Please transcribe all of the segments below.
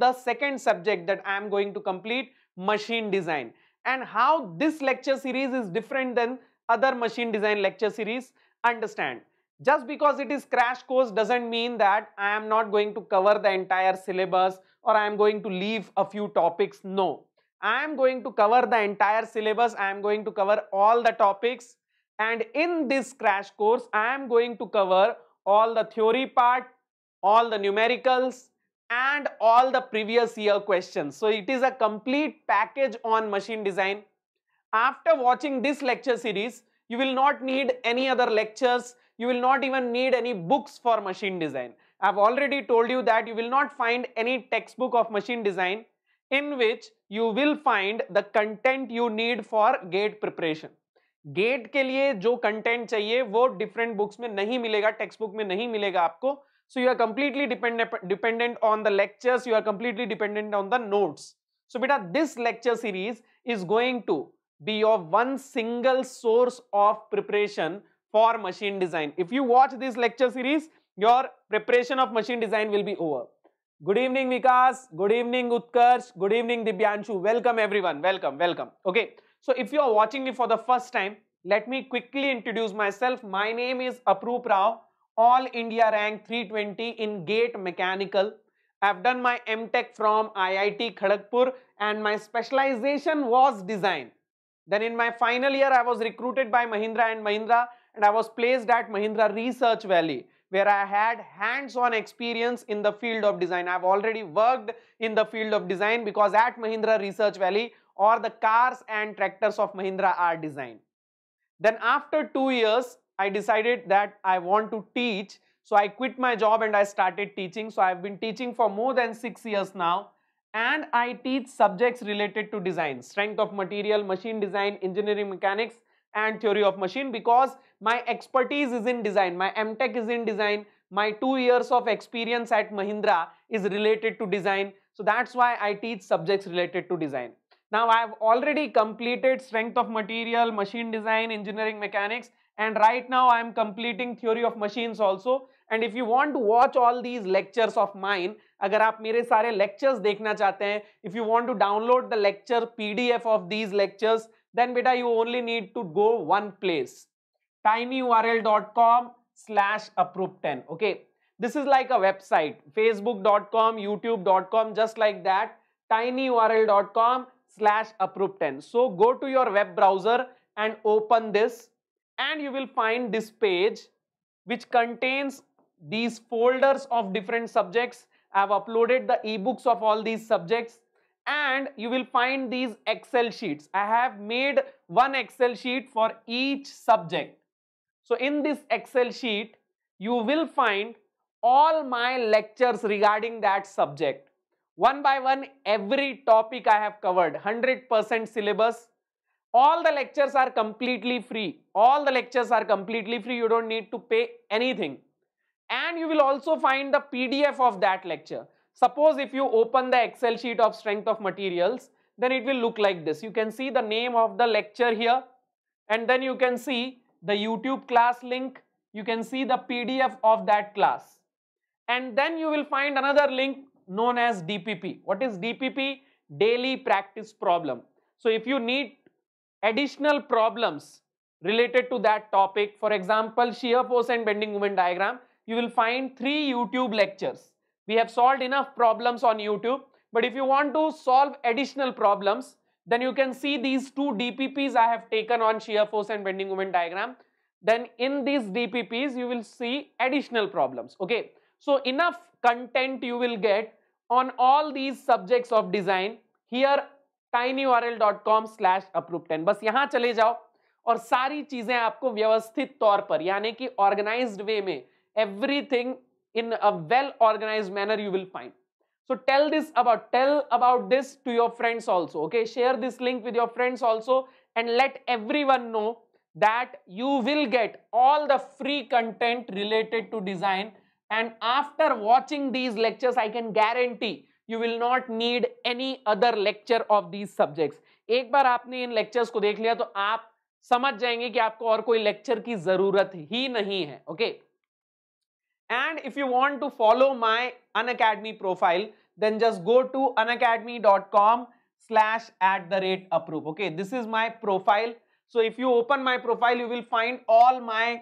the second subject that I am going to complete machine design and how this lecture series is different than other machine design lecture series understand just because it is crash course doesn't mean that I am not going to cover the entire syllabus or I am going to leave a few topics no I am going to cover the entire syllabus I am going to cover all the topics and in this crash course I am going to cover all the theory part all the numericals and all the previous year questions. So it is a complete package on machine design. After watching this lecture series, you will not need any other lectures. You will not even need any books for machine design. I've already told you that you will not find any textbook of machine design in which you will find the content you need for gate preparation. Gate के लिए जो content चाहिए वो different books में नहीं मिलेगा textbook book में नहीं मिलेगा आपको so you are completely dependent dependent on the lectures. You are completely dependent on the notes. So beta, this lecture series is going to be your one single source of preparation for machine design. If you watch this lecture series, your preparation of machine design will be over. Good evening Vikas, good evening Utkarsh, good evening Dibyanshu, welcome everyone, welcome, welcome. Okay, so if you are watching me for the first time, let me quickly introduce myself. My name is Aproop Rao all India rank 320 in gate mechanical. I've done my MTech from IIT Kharagpur and my specialization was design. Then in my final year, I was recruited by Mahindra and Mahindra and I was placed at Mahindra Research Valley where I had hands-on experience in the field of design. I've already worked in the field of design because at Mahindra Research Valley all the cars and tractors of Mahindra are designed. Then after two years, I decided that I want to teach. So I quit my job and I started teaching. So I've been teaching for more than six years now. And I teach subjects related to design, strength of material, machine design, engineering mechanics, and theory of machine because my expertise is in design. My MTech is in design. My two years of experience at Mahindra is related to design. So that's why I teach subjects related to design. Now I have already completed strength of material, machine design, engineering mechanics and right now I am completing theory of machines also and if you want to watch all these lectures of mine agar aap mere sare lectures dekhna chahte hain if you want to download the lecture pdf of these lectures then beta you only need to go one place tinyurl.com slash approve 10 okay this is like a website facebook.com youtube.com just like that tinyurl.com slash approve 10 so go to your web browser and open this and you will find this page which contains these folders of different subjects. I have uploaded the ebooks of all these subjects and you will find these excel sheets. I have made one excel sheet for each subject. So in this excel sheet you will find all my lectures regarding that subject. One by one every topic I have covered 100% syllabus all the lectures are completely free all the lectures are completely free you don't need to pay anything and you will also find the pdf of that lecture suppose if you open the excel sheet of strength of materials then it will look like this you can see the name of the lecture here and then you can see the youtube class link you can see the pdf of that class and then you will find another link known as dpp what is dpp daily practice problem so if you need additional problems related to that topic. For example, shear force and bending moment diagram. You will find three YouTube lectures. We have solved enough problems on YouTube. But if you want to solve additional problems, then you can see these two DPPs I have taken on shear force and bending moment diagram. Then in these DPPs, you will see additional problems. Okay. So enough content you will get on all these subjects of design. Here tinyurl.com/approve10 बस यहां चले जाओ और सारी चीजें आपको व्यवस्थित तौर पर यानी कि ऑर्गेनाइज्ड वे में everything in a well organized manner you will find so tell this about tell about this to your friends also okay share this link with your friends also and let everyone know that you will get all the free content related to design and after watching these lectures I can guarantee you will not need any other lecture of these subject एक बार आपने इन lectures को देख लिया तो आप समझ जाएंगे कि आपको और कोई लेक्चर की जरूरत ही नहीं है okay and if you want to follow my Unacademy profile then just go to Unacademy dot com slash at the rate approve okay this is my profile so if you open my profile you will find all my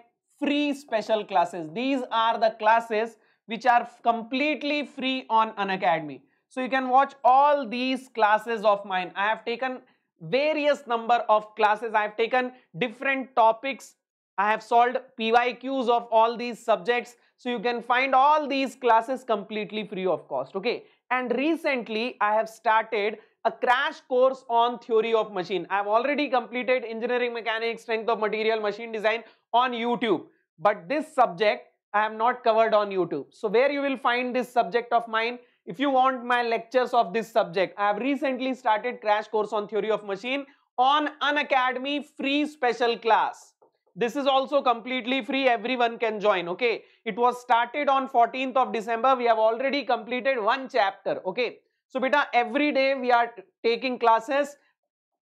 free special classes these are the classes which are completely free on Unacademy So you can watch all these classes of mine. I have taken various number of classes. I have taken different topics. I have solved PYQs of all these subjects. So you can find all these classes completely free of cost. Okay. And recently I have started a crash course on theory of machine. I have already completed engineering mechanics, strength of material, machine design on YouTube. But this subject I have not covered on YouTube. So where you will find this subject of mine? If you want my lectures of this subject, I have recently started crash course on theory of machine on an academy free special class. This is also completely free. Everyone can join. Okay. It was started on 14th of December. We have already completed one chapter. Okay. So, beta, every day we are taking classes.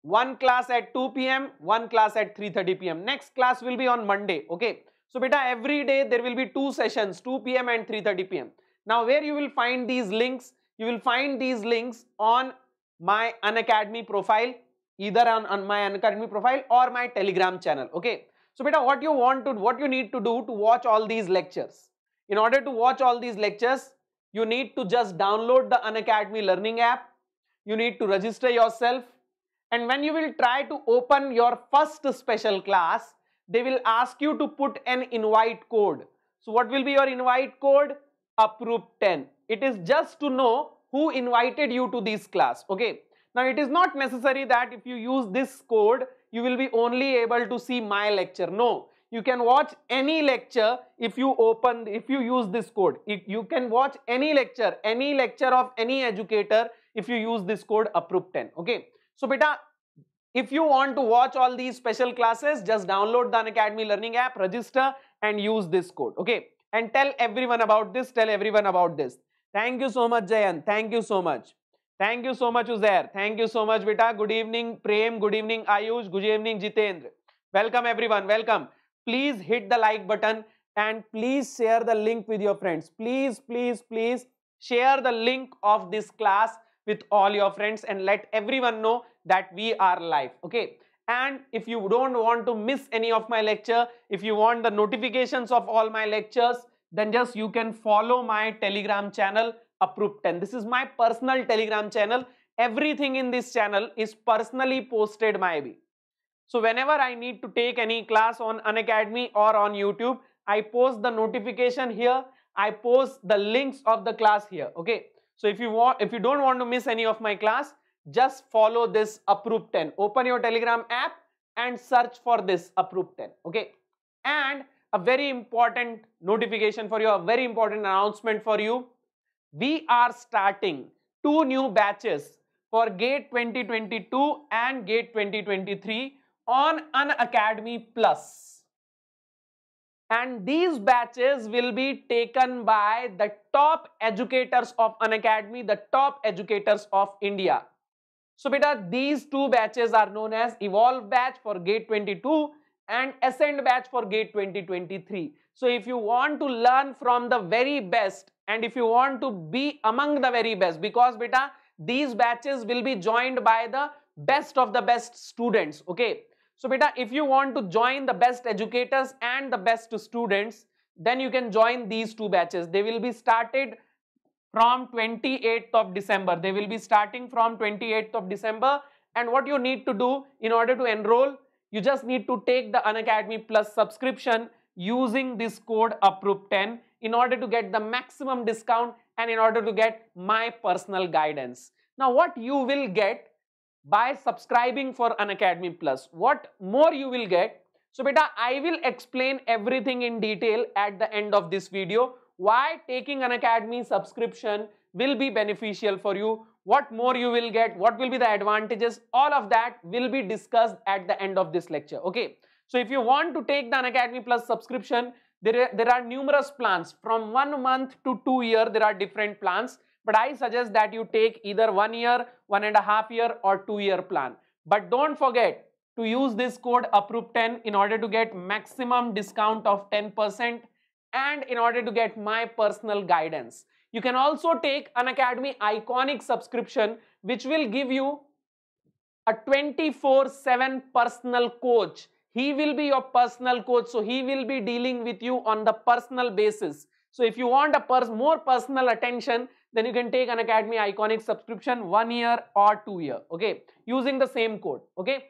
One class at 2 p.m., one class at 3.30 p.m. Next class will be on Monday. Okay. So, beta, every day there will be two sessions, 2 p.m. and 3.30 p.m. Now where you will find these links? You will find these links on my Unacademy profile, either on, on my Unacademy profile or my Telegram channel. Okay. So beta, what you want to, what you need to do to watch all these lectures? In order to watch all these lectures, you need to just download the Unacademy learning app. You need to register yourself. And when you will try to open your first special class, they will ask you to put an invite code. So what will be your invite code? approve 10. It is just to know who invited you to this class. Okay. Now it is not necessary that if you use this code, you will be only able to see my lecture. No, you can watch any lecture if you open, if you use this code. If you can watch any lecture, any lecture of any educator if you use this code approve 10. Okay. So beta, if you want to watch all these special classes, just download the Academy Learning app, register and use this code. Okay and tell everyone about this, tell everyone about this. Thank you so much, Jayan. Thank you so much. Thank you so much, Uzair. Thank you so much, Vita. Good evening, Prem. Good evening, Ayush. Good evening, Jitendra. Welcome, everyone. Welcome. Please hit the like button and please share the link with your friends. Please, please, please share the link of this class with all your friends and let everyone know that we are live. Okay and if you don't want to miss any of my lecture, if you want the notifications of all my lectures, then just you can follow my telegram channel approved 10. This is my personal telegram channel. Everything in this channel is personally posted my way. So whenever I need to take any class on Unacademy or on YouTube, I post the notification here. I post the links of the class here. Okay. So if you want, if you don't want to miss any of my class, just follow this approved 10 open your telegram app and search for this approved 10 okay and a very important notification for you a very important announcement for you we are starting two new batches for gate 2022 and gate 2023 on an academy plus and these batches will be taken by the top educators of an academy the top educators of india so beta, these two batches are known as evolve batch for gate 22 and ascend batch for gate 2023. So if you want to learn from the very best and if you want to be among the very best because beta, these batches will be joined by the best of the best students. Okay. So beta, if you want to join the best educators and the best students, then you can join these two batches. They will be started from 28th of December. They will be starting from 28th of December. And what you need to do in order to enroll, you just need to take the Unacademy Plus subscription using this code APROOP10 in order to get the maximum discount and in order to get my personal guidance. Now, what you will get by subscribing for Unacademy Plus, what more you will get. So, beta, I will explain everything in detail at the end of this video why taking an academy subscription will be beneficial for you, what more you will get, what will be the advantages, all of that will be discussed at the end of this lecture. Okay. So if you want to take the Academy Plus subscription, there, there are numerous plans. From one month to two year, there are different plans. But I suggest that you take either one year, one and a half year or two year plan. But don't forget to use this code APPROVE10 in order to get maximum discount of 10% and in order to get my personal guidance. You can also take an Academy Iconic subscription which will give you a 24-7 personal coach. He will be your personal coach. So he will be dealing with you on the personal basis. So if you want a pers more personal attention, then you can take an Academy Iconic subscription one year or two year, okay, using the same code, okay.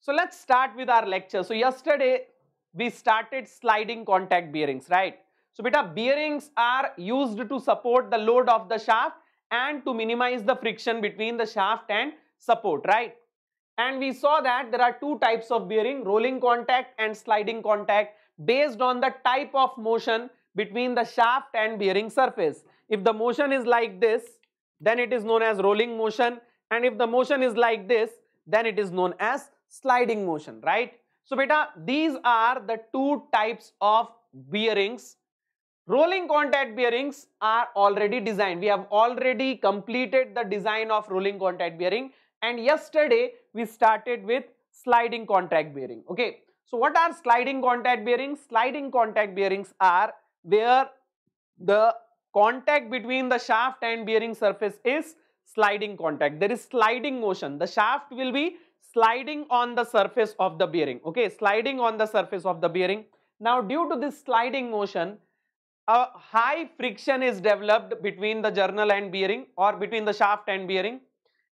So let's start with our lecture. So yesterday, we started sliding contact bearings, right? So, beta bearings are used to support the load of the shaft and to minimize the friction between the shaft and support, right? And we saw that there are two types of bearing, rolling contact and sliding contact based on the type of motion between the shaft and bearing surface. If the motion is like this, then it is known as rolling motion and if the motion is like this, then it is known as sliding motion, right? So beta, these are the two types of bearings. Rolling contact bearings are already designed. We have already completed the design of rolling contact bearing and yesterday we started with sliding contact bearing. Okay. So what are sliding contact bearings? Sliding contact bearings are where the contact between the shaft and bearing surface is sliding contact. There is sliding motion. The shaft will be sliding on the surface of the bearing. Okay, sliding on the surface of the bearing. Now, due to this sliding motion, a high friction is developed between the journal and bearing or between the shaft and bearing.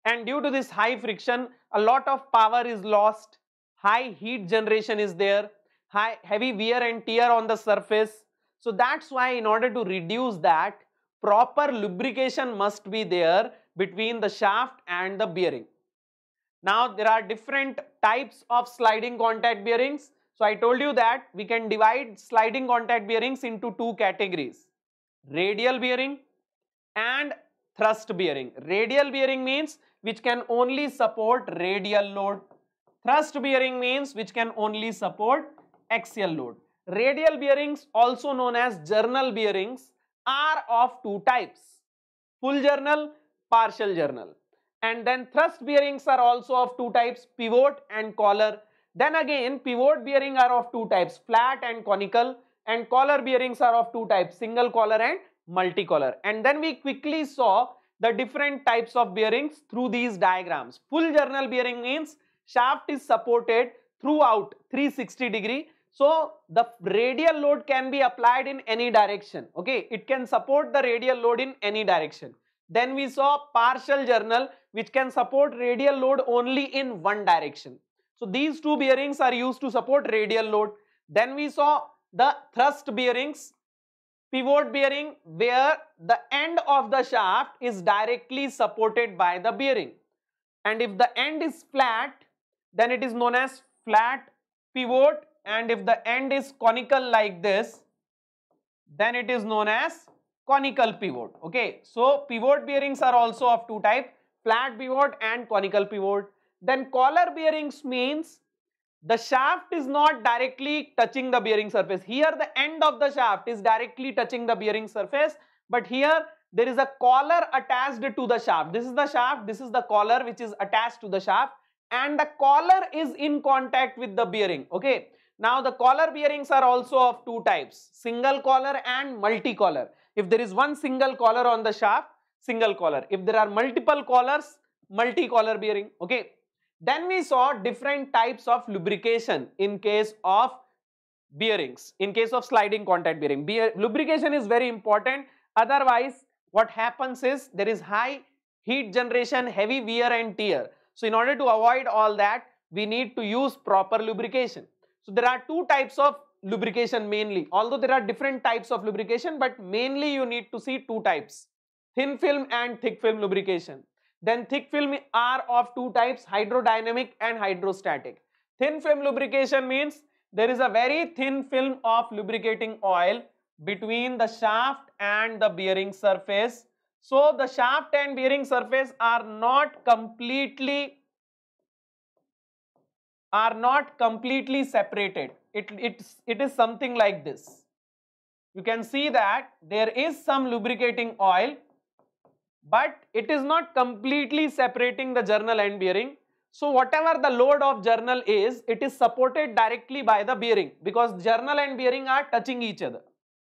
And due to this high friction, a lot of power is lost, high heat generation is there, high, heavy wear and tear on the surface. So that's why in order to reduce that, proper lubrication must be there between the shaft and the bearing. Now there are different types of sliding contact bearings. So I told you that we can divide sliding contact bearings into two categories. Radial bearing and thrust bearing. Radial bearing means which can only support radial load. Thrust bearing means which can only support axial load. Radial bearings also known as journal bearings are of two types. Full journal, partial journal and then thrust bearings are also of two types pivot and collar then again pivot bearing are of two types flat and conical and collar bearings are of two types single collar and multi collar and then we quickly saw the different types of bearings through these diagrams full journal bearing means shaft is supported throughout 360 degree so the radial load can be applied in any direction okay it can support the radial load in any direction then we saw partial journal which can support radial load only in one direction. So these two bearings are used to support radial load. Then we saw the thrust bearings, pivot bearing where the end of the shaft is directly supported by the bearing. And if the end is flat, then it is known as flat pivot and if the end is conical like this, then it is known as conical pivot. Okay, so pivot bearings are also of two types: flat pivot and conical pivot. Then collar bearings means the shaft is not directly touching the bearing surface. Here the end of the shaft is directly touching the bearing surface, but here there is a collar attached to the shaft. This is the shaft, this is the collar which is attached to the shaft and the collar is in contact with the bearing. Okay. Now the collar bearings are also of two types, single collar and multi-collar. If there is one single collar on the shaft, single collar. If there are multiple collars, multi-collar bearing. Okay. Then we saw different types of lubrication in case of bearings, in case of sliding contact bearing. Bear lubrication is very important. Otherwise, what happens is there is high heat generation, heavy wear and tear. So, in order to avoid all that, we need to use proper lubrication. So, there are two types of lubrication mainly although there are different types of lubrication but mainly you need to see two types thin film and thick film lubrication then thick film are of two types hydrodynamic and hydrostatic thin film lubrication means there is a very thin film of lubricating oil between the shaft and the bearing surface so the shaft and bearing surface are not completely are not completely separated it, it, it is something like this. You can see that there is some lubricating oil but it is not completely separating the journal and bearing. So whatever the load of journal is, it is supported directly by the bearing because journal and bearing are touching each other.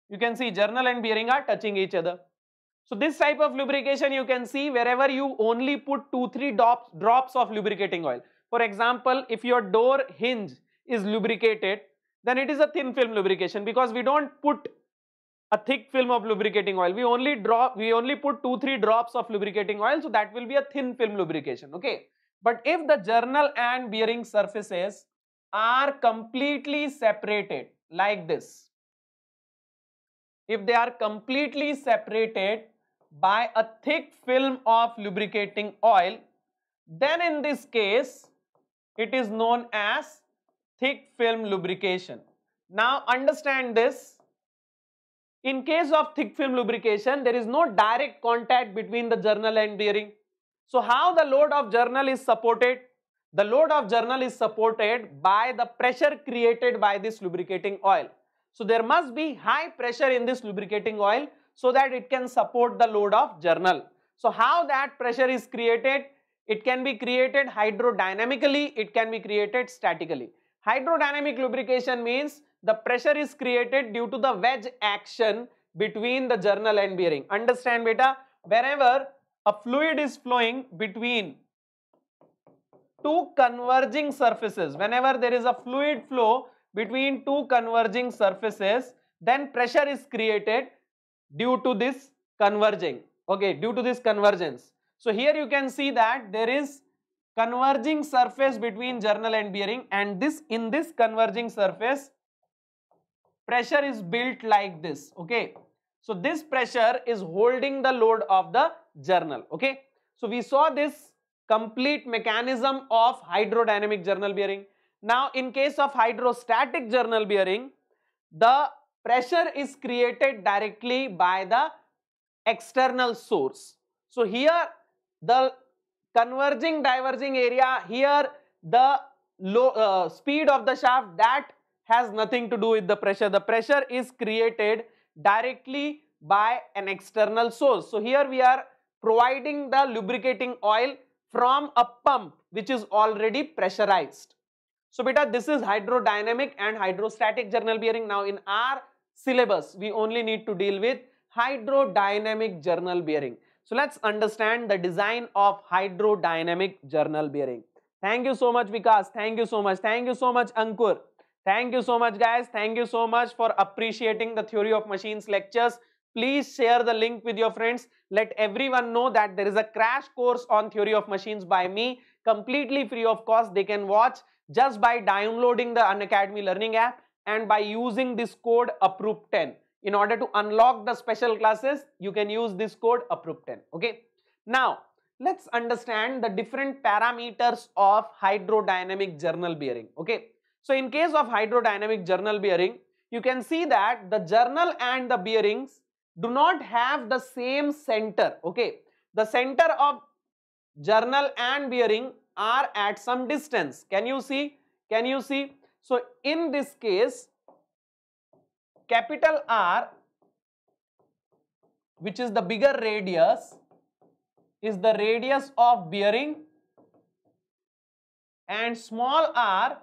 You can see journal and bearing are touching each other. So this type of lubrication you can see wherever you only put 2-3 drops, drops of lubricating oil. For example, if your door hinge is lubricated, then it is a thin film lubrication because we don't put a thick film of lubricating oil. We only drop, we only put 2-3 drops of lubricating oil. So that will be a thin film lubrication. Okay. But if the journal and bearing surfaces are completely separated like this, if they are completely separated by a thick film of lubricating oil, then in this case, it is known as thick film lubrication. Now understand this. In case of thick film lubrication, there is no direct contact between the journal and bearing. So how the load of journal is supported? The load of journal is supported by the pressure created by this lubricating oil. So there must be high pressure in this lubricating oil so that it can support the load of journal. So how that pressure is created? It can be created hydrodynamically, it can be created statically. Hydrodynamic lubrication means the pressure is created due to the wedge action between the journal and bearing. Understand beta? Wherever a fluid is flowing between two converging surfaces, whenever there is a fluid flow between two converging surfaces, then pressure is created due to this converging, okay, due to this convergence. So here you can see that there is converging surface between journal and bearing and this in this converging surface pressure is built like this okay so this pressure is holding the load of the journal okay so we saw this complete mechanism of hydrodynamic journal bearing now in case of hydrostatic journal bearing the pressure is created directly by the external source so here the converging diverging area here the low uh, speed of the shaft that has nothing to do with the pressure the pressure is created directly by an external source so here we are providing the lubricating oil from a pump which is already pressurized so beta this is hydrodynamic and hydrostatic journal bearing now in our syllabus we only need to deal with hydrodynamic journal bearing so let's understand the design of hydrodynamic journal bearing. Thank you so much Vikas. Thank you so much. Thank you so much Ankur. Thank you so much guys. Thank you so much for appreciating the theory of machines lectures. Please share the link with your friends. Let everyone know that there is a crash course on theory of machines by me. Completely free of cost. They can watch just by downloading the Unacademy learning app and by using this code APPROVE10 in order to unlock the special classes you can use this code 10 okay now let's understand the different parameters of hydrodynamic journal bearing okay so in case of hydrodynamic journal bearing you can see that the journal and the bearings do not have the same center okay the center of journal and bearing are at some distance can you see can you see so in this case capital R which is the bigger radius is the radius of bearing and small r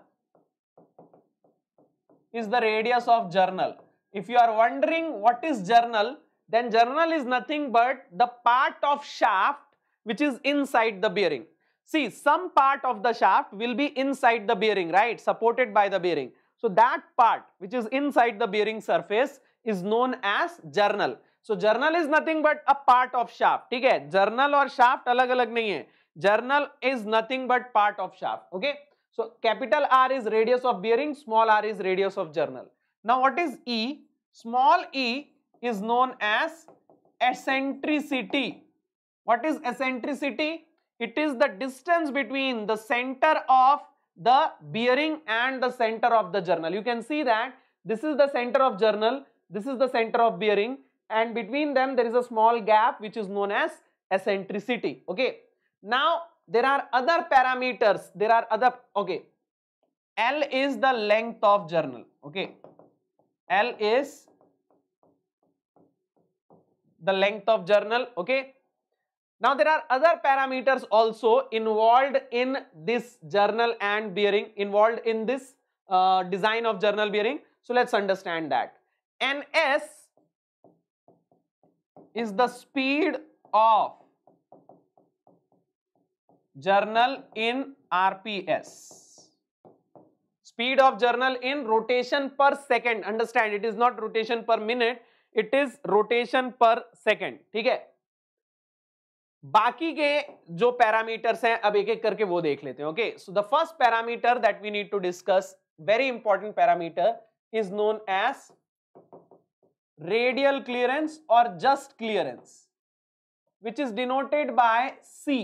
is the radius of journal. If you are wondering what is journal, then journal is nothing but the part of shaft which is inside the bearing. See, some part of the shaft will be inside the bearing, right? Supported by the bearing. So that part which is inside the bearing surface is known as journal. So journal is nothing but a part of shaft. Okay, journal or shaft अलग अलग Journal is nothing but part of shaft. Okay. So capital R is radius of bearing, small r is radius of journal. Now what is E? Small e is known as eccentricity. What is eccentricity? It is the distance between the center of the bearing and the center of the journal. You can see that this is the center of journal, this is the center of bearing and between them there is a small gap which is known as eccentricity. Okay. Now there are other parameters. There are other, okay. L is the length of journal. Okay. L is the length of journal. Okay. Now there are other parameters also involved in this journal and bearing, involved in this uh, design of journal bearing. So let's understand that. NS is the speed of journal in RPS. Speed of journal in rotation per second. Understand it is not rotation per minute, it is rotation per second. ठीक है? बाकी के जो parameters हैं अब एक एक करके वो देख लेते हैं okay so the first parameter that we need to discuss very important parameter is known as radial clearance और just clearance which is denoted by C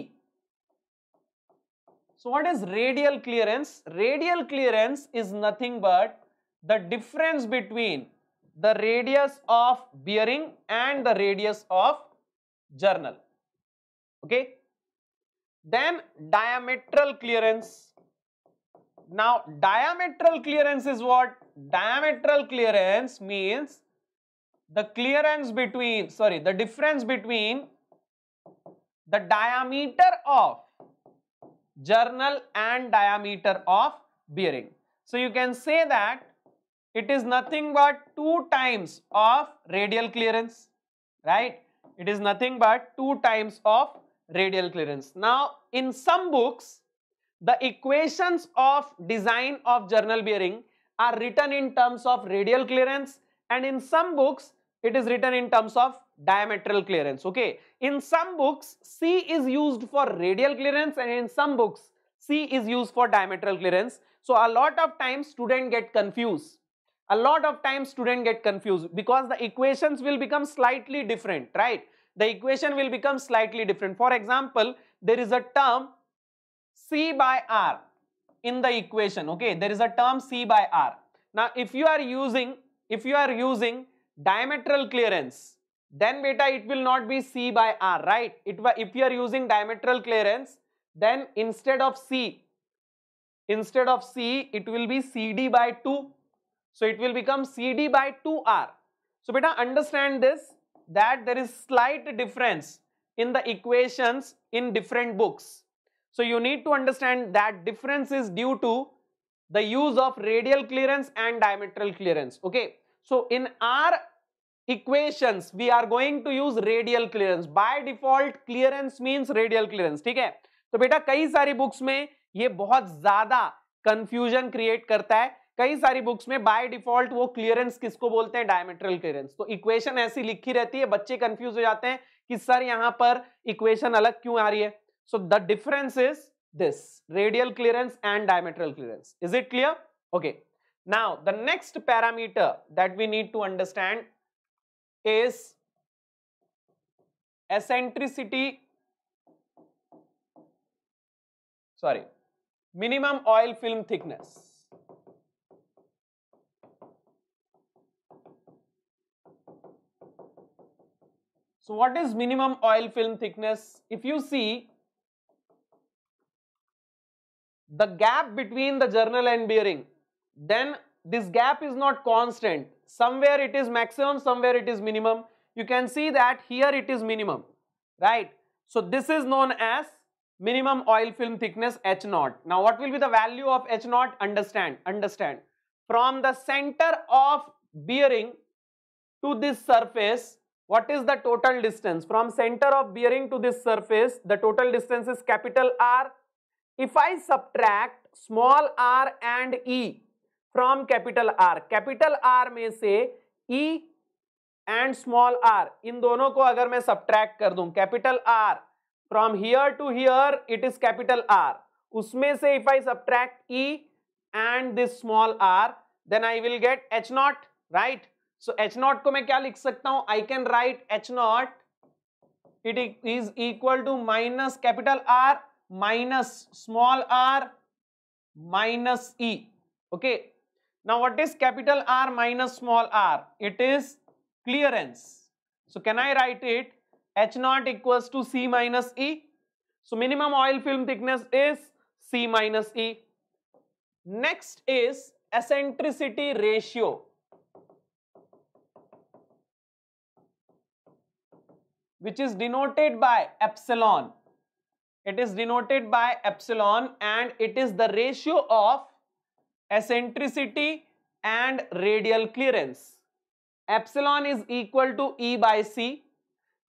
so what is radial clearance radial clearance is nothing but the difference between the radius of bearing and the radius of journal okay. Then diametral clearance. Now diametral clearance is what? Diametral clearance means the clearance between, sorry, the difference between the diameter of journal and diameter of bearing. So you can say that it is nothing but 2 times of radial clearance, right? It is nothing but 2 times of radial clearance. Now, in some books, the equations of design of journal bearing are written in terms of radial clearance and in some books, it is written in terms of diametral clearance, okay. In some books, C is used for radial clearance and in some books, C is used for diametral clearance. So, a lot of times student get confused. A lot of times student get confused because the equations will become slightly different, right? the equation will become slightly different. For example, there is a term C by R in the equation. Okay, there is a term C by R. Now, if you are using, if you are using diametral clearance, then beta it will not be C by R, right? It, if you are using diametral clearance, then instead of C, instead of C, it will be CD by 2. So, it will become CD by 2R. So, beta understand this that there is slight difference in the equations in different books. So you need to understand that difference is due to the use of radial clearance and diametral clearance. Okay. So in our equations, we are going to use radial clearance. By default, clearance means radial clearance. theek hai to beta kai sari books mein ye bahut zyada confusion create karta hai कई सारी books में by default वो clearance किसको बोलते हैं diametral clearance तो equation ऐसी लिखी रहती है बच्चे कंफ्यूज हो जाते हैं कि सर यहां पर इक्वेशन अलग क्यों आ रही है so the difference is this radial clearance and diametral clearance is it clear okay now the next parameter that we need to understand is eccentricity sorry minimum oil film thickness So what is minimum oil film thickness? If you see the gap between the journal and bearing, then this gap is not constant. Somewhere it is maximum, somewhere it is minimum. You can see that here it is minimum, right? So this is known as minimum oil film thickness H naught. Now what will be the value of H naught? Understand, understand. From the center of bearing to this surface, what is the total distance from center of bearing to this surface the total distance is capital R if I subtract small r and E from capital R capital R में से E and small r in dono ko agar main subtract kar dun capital R from here to here it is capital R usme se if i subtract E and this small r then I will get h not right So h not को मैं क्या लिख सकता हूं I can write H not it is equal to minus capital R minus small R minus E okay now what is capital r minus small r it is clearance so can i write it h naught equals to c minus e so minimum oil film thickness is c minus e next is eccentricity ratio which is denoted by epsilon. It is denoted by epsilon and it is the ratio of eccentricity and radial clearance. Epsilon is equal to E by C.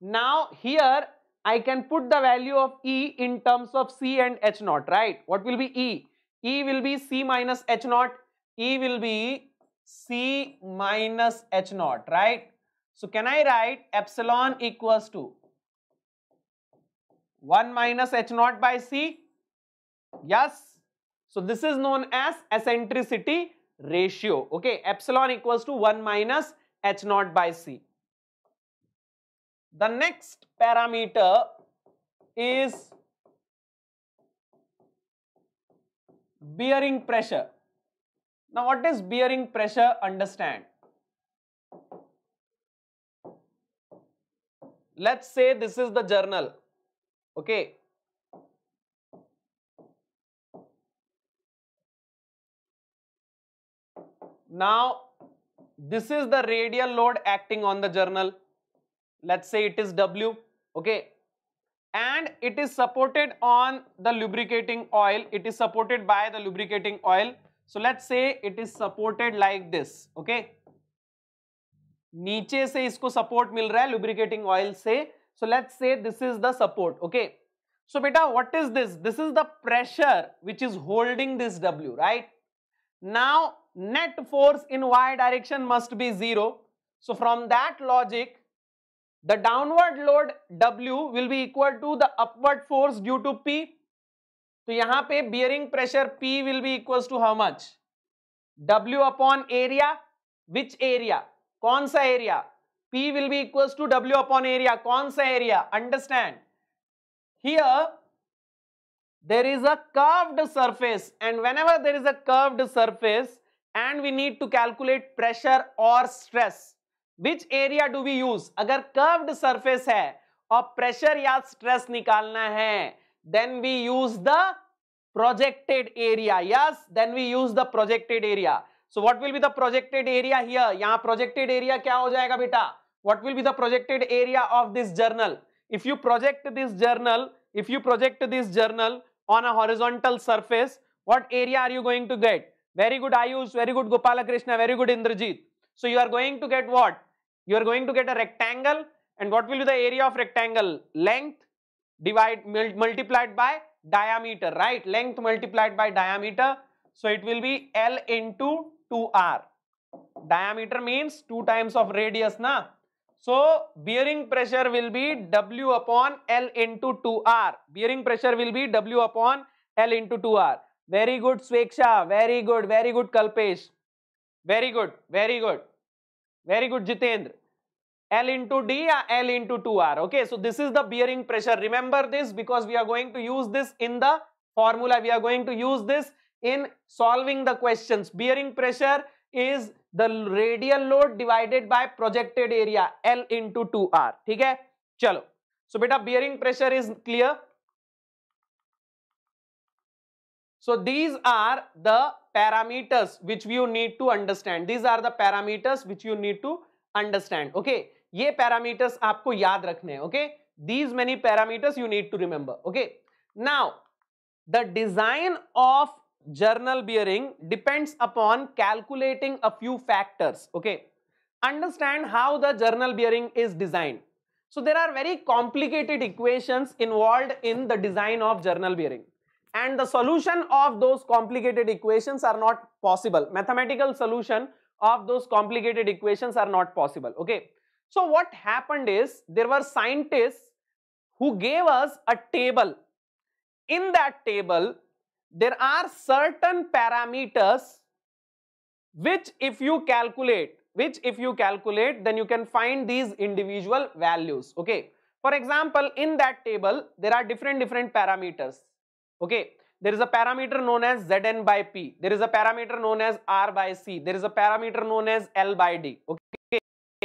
Now here I can put the value of E in terms of C and H naught, right? What will be E? E will be C minus H naught. E will be C minus H naught, right? So can I write epsilon equals to 1 minus h naught by c? Yes. So this is known as eccentricity ratio. Okay, epsilon equals to 1 minus h naught by c. The next parameter is bearing pressure. Now what is bearing pressure understand? let's say this is the journal okay now this is the radial load acting on the journal let's say it is w okay and it is supported on the lubricating oil it is supported by the lubricating oil so let's say it is supported like this okay नीचे से इसको support मिल रहा है lubricating oil से so let say this is the support okay so बेटा what is this this is the pressure which is holding this W right now net force in Y direction must be zero so from that logic the downward load W will be equal to the upward force due to P तो यहां पे bearing pressure P will be equal to how much W upon area which area कौन सा area P will be equals to W upon area. कौन सा area Understand? Here there is a curved surface, and whenever there is a curved surface, and we need to calculate pressure or stress. Which area do we use? अगर curved surface है और pressure या stress निकालना है, then we use the projected area. Yes, then we use the projected area. So what will be the projected area here? यहाँ projected area क्या हो जाएगा बेटा what will be the projected area of this journal if you project this journal if you project this journal on a horizontal surface, what area are you going to get? Very good Ayush, very good Gopalakrishna, very good Indrajit. So you are going to get what? You are going to get a rectangle and what will be the area of rectangle? Length divided multiplied by diameter, right? Length multiplied by diameter so it will be L into 2R. Diameter means 2 times of radius na. So bearing pressure will be W upon L into 2R. Bearing pressure will be W upon L into 2R. Very good Sweksha. Very good. Very good Kalpesh. Very good. Very good. Very good Jitendra. L into D or L into 2R. Okay. So this is the bearing pressure. Remember this because we are going to use this in the formula. We are going to use this in solving the questions. Bearing pressure is the radial load divided by projected area L into 2R. Okay, chalo. So, beta bearing pressure is clear. So these are the parameters which you need to understand. These are the parameters which you need to understand. Okay. ये parameters आपको याद रखने हैं. Okay. These many parameters you need to remember. Okay. Now the design of journal bearing depends upon calculating a few factors. Okay. Understand how the journal bearing is designed. So there are very complicated equations involved in the design of journal bearing. And the solution of those complicated equations are not possible. Mathematical solution of those complicated equations are not possible. Okay. So what happened is there were scientists who gave us a table. In that table, there are certain parameters which if you calculate, which if you calculate, then you can find these individual values, okay. For example, in that table, there are different different parameters, okay. There is a parameter known as Zn by P. There is a parameter known as R by C. There is a parameter known as L by D, okay.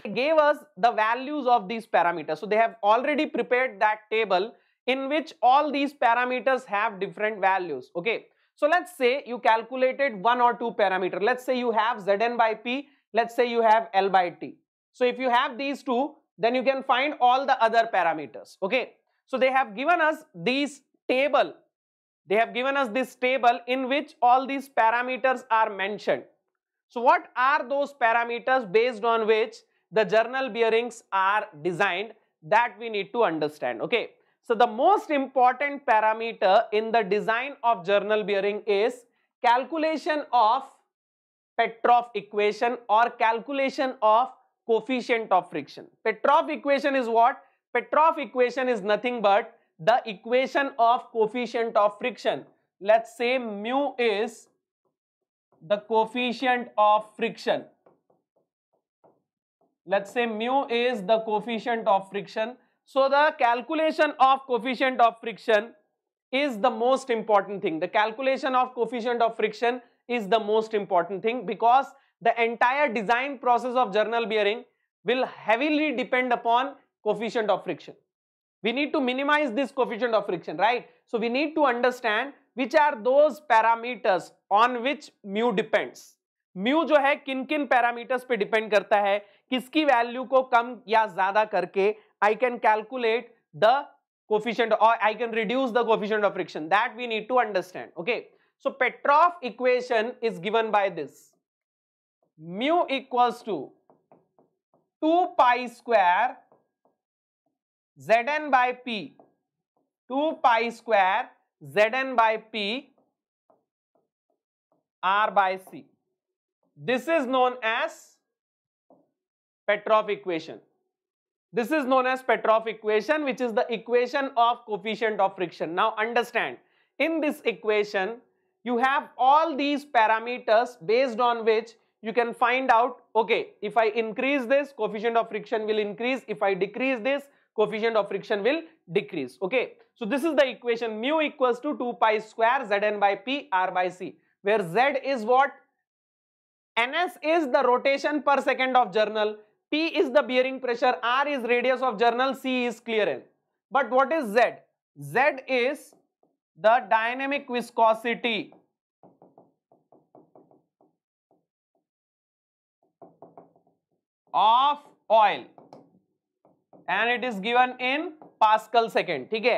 They gave us the values of these parameters. So, they have already prepared that table in which all these parameters have different values. Okay. So let's say you calculated one or two parameter. Let's say you have Zn by P. Let's say you have L by T. So if you have these two, then you can find all the other parameters. Okay. So they have given us these table. They have given us this table in which all these parameters are mentioned. So what are those parameters based on which the journal bearings are designed that we need to understand. Okay. So the most important parameter in the design of journal bearing is calculation of Petrov equation or calculation of coefficient of friction. Petrov equation is what? Petrov equation is nothing but the equation of coefficient of friction. Let's say mu is the coefficient of friction. Let's say mu is the coefficient of friction so the calculation of coefficient of friction is the most important thing. The calculation of coefficient of friction is the most important thing because the entire design process of journal bearing will heavily depend upon coefficient of friction. We need to minimize this coefficient of friction, right? So we need to understand which are those parameters on which mu depends. Mu जो है किन किन parameters पे depend करता है किसकी value को कम या ज्यादा करके I can calculate the coefficient or I can reduce the coefficient of friction that we need to understand okay. So Petrov equation is given by this mu equals to 2 pi square Zn by P 2 pi square Zn by P R by C. This is known as Petrov equation. This is known as Petrov equation which is the equation of coefficient of friction. Now understand, in this equation you have all these parameters based on which you can find out okay if I increase this coefficient of friction will increase if I decrease this coefficient of friction will decrease okay. So this is the equation mu equals to 2 pi square zn by p r by c where z is what ns is the rotation per second of journal P is the bearing pressure, R is radius of journal, C is clearance. But what is Z? Z is the dynamic viscosity. of oil and it is given in pascal second ठीक है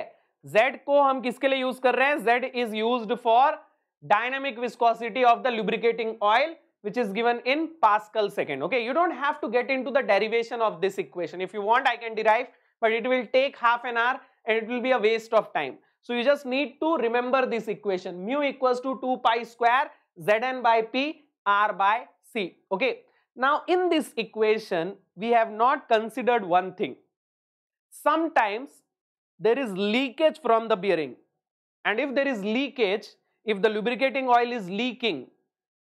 Z को हम किसके लिए use कर रहे हैं Z is used for dynamic viscosity of the lubricating oil which is given in Pascal second. Okay, you don't have to get into the derivation of this equation. If you want, I can derive, but it will take half an hour and it will be a waste of time. So you just need to remember this equation. Mu equals to 2 pi square Zn by P R by C. Okay. Now in this equation, we have not considered one thing. Sometimes there is leakage from the bearing. And if there is leakage, if the lubricating oil is leaking,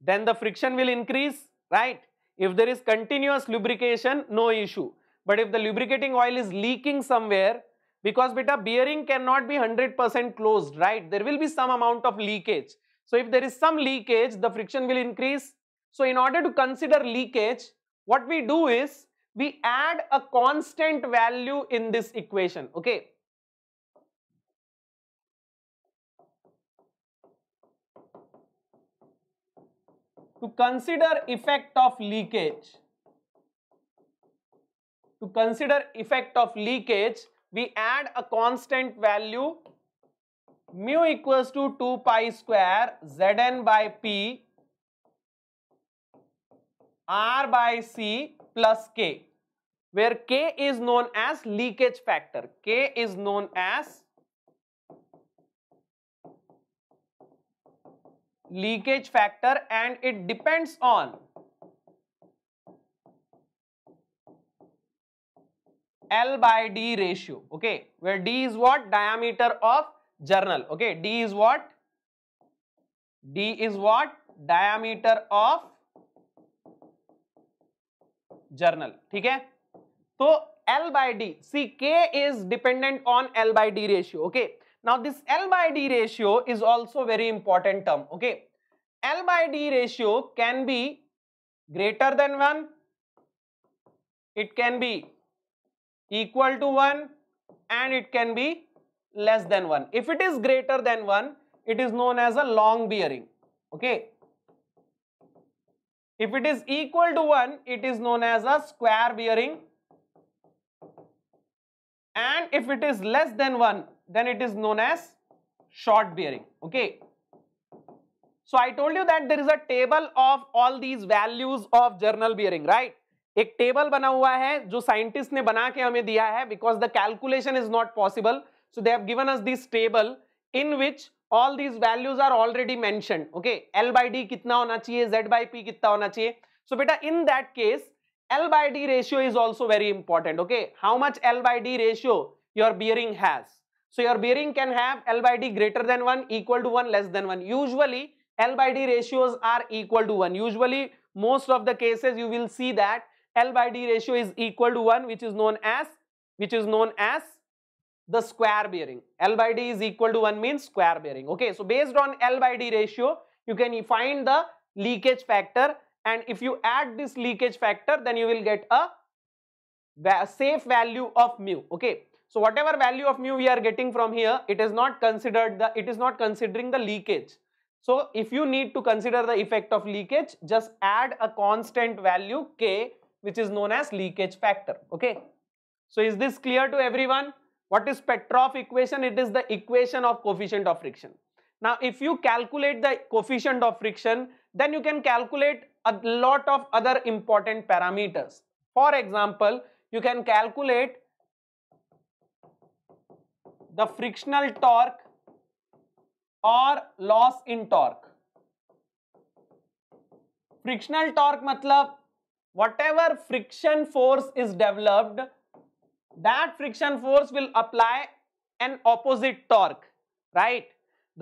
then the friction will increase, right? If there is continuous lubrication, no issue. But if the lubricating oil is leaking somewhere, because beta bearing cannot be 100% closed, right? There will be some amount of leakage. So if there is some leakage, the friction will increase. So in order to consider leakage, what we do is we add a constant value in this equation, okay? to consider effect of leakage to consider effect of leakage we add a constant value mu equals to 2 pi square zn by p r by c plus k where k is known as leakage factor k is known as leakage factor and it depends on L by D ratio, okay, where D is what? Diameter of journal, okay, D is what? D is what? Diameter of journal, ठीक है? तो L by D, see K is dependent on L by D ratio, okay, Now this L by D ratio is also very important term. Okay. L by D ratio can be greater than 1. It can be equal to 1 and it can be less than 1. If it is greater than 1, it is known as a long bearing. Okay. If it is equal to 1, it is known as a square bearing. And if it is less than 1, then it is known as short bearing. Okay. So I told you that there is a table of all these values of journal bearing, right? एक table बना हुआ है जो scientist ने बना के हमें दिया है because the calculation is not possible so they have given us this table in which all these values are already mention okay L by D कितना होना चाहिए जेड बाई पी कितना होना चाहिए सो बेटा in that case L by D ratio is also very important okay how much L by D ratio your bearing has so your bearing can have L by D greater than 1, equal to 1, less than 1. Usually L by D ratios are equal to 1. Usually most of the cases you will see that L by D ratio is equal to 1 which is known as which is known as the square bearing. L by D is equal to 1 means square bearing. Okay, so based on L by D ratio, you can find the leakage factor and if you add this leakage factor, then you will get a safe value of mu. Okay, so whatever value of mu we are getting from here, it is not considered the, it is not considering the leakage. So if you need to consider the effect of leakage, just add a constant value K, which is known as leakage factor. Okay. So is this clear to everyone? What is Petrov equation? It is the equation of coefficient of friction. Now, if you calculate the coefficient of friction, then you can calculate a lot of other important parameters. For example, you can calculate the frictional torque or loss in torque. Frictional torque matlab whatever friction force is developed that friction force will apply an opposite torque right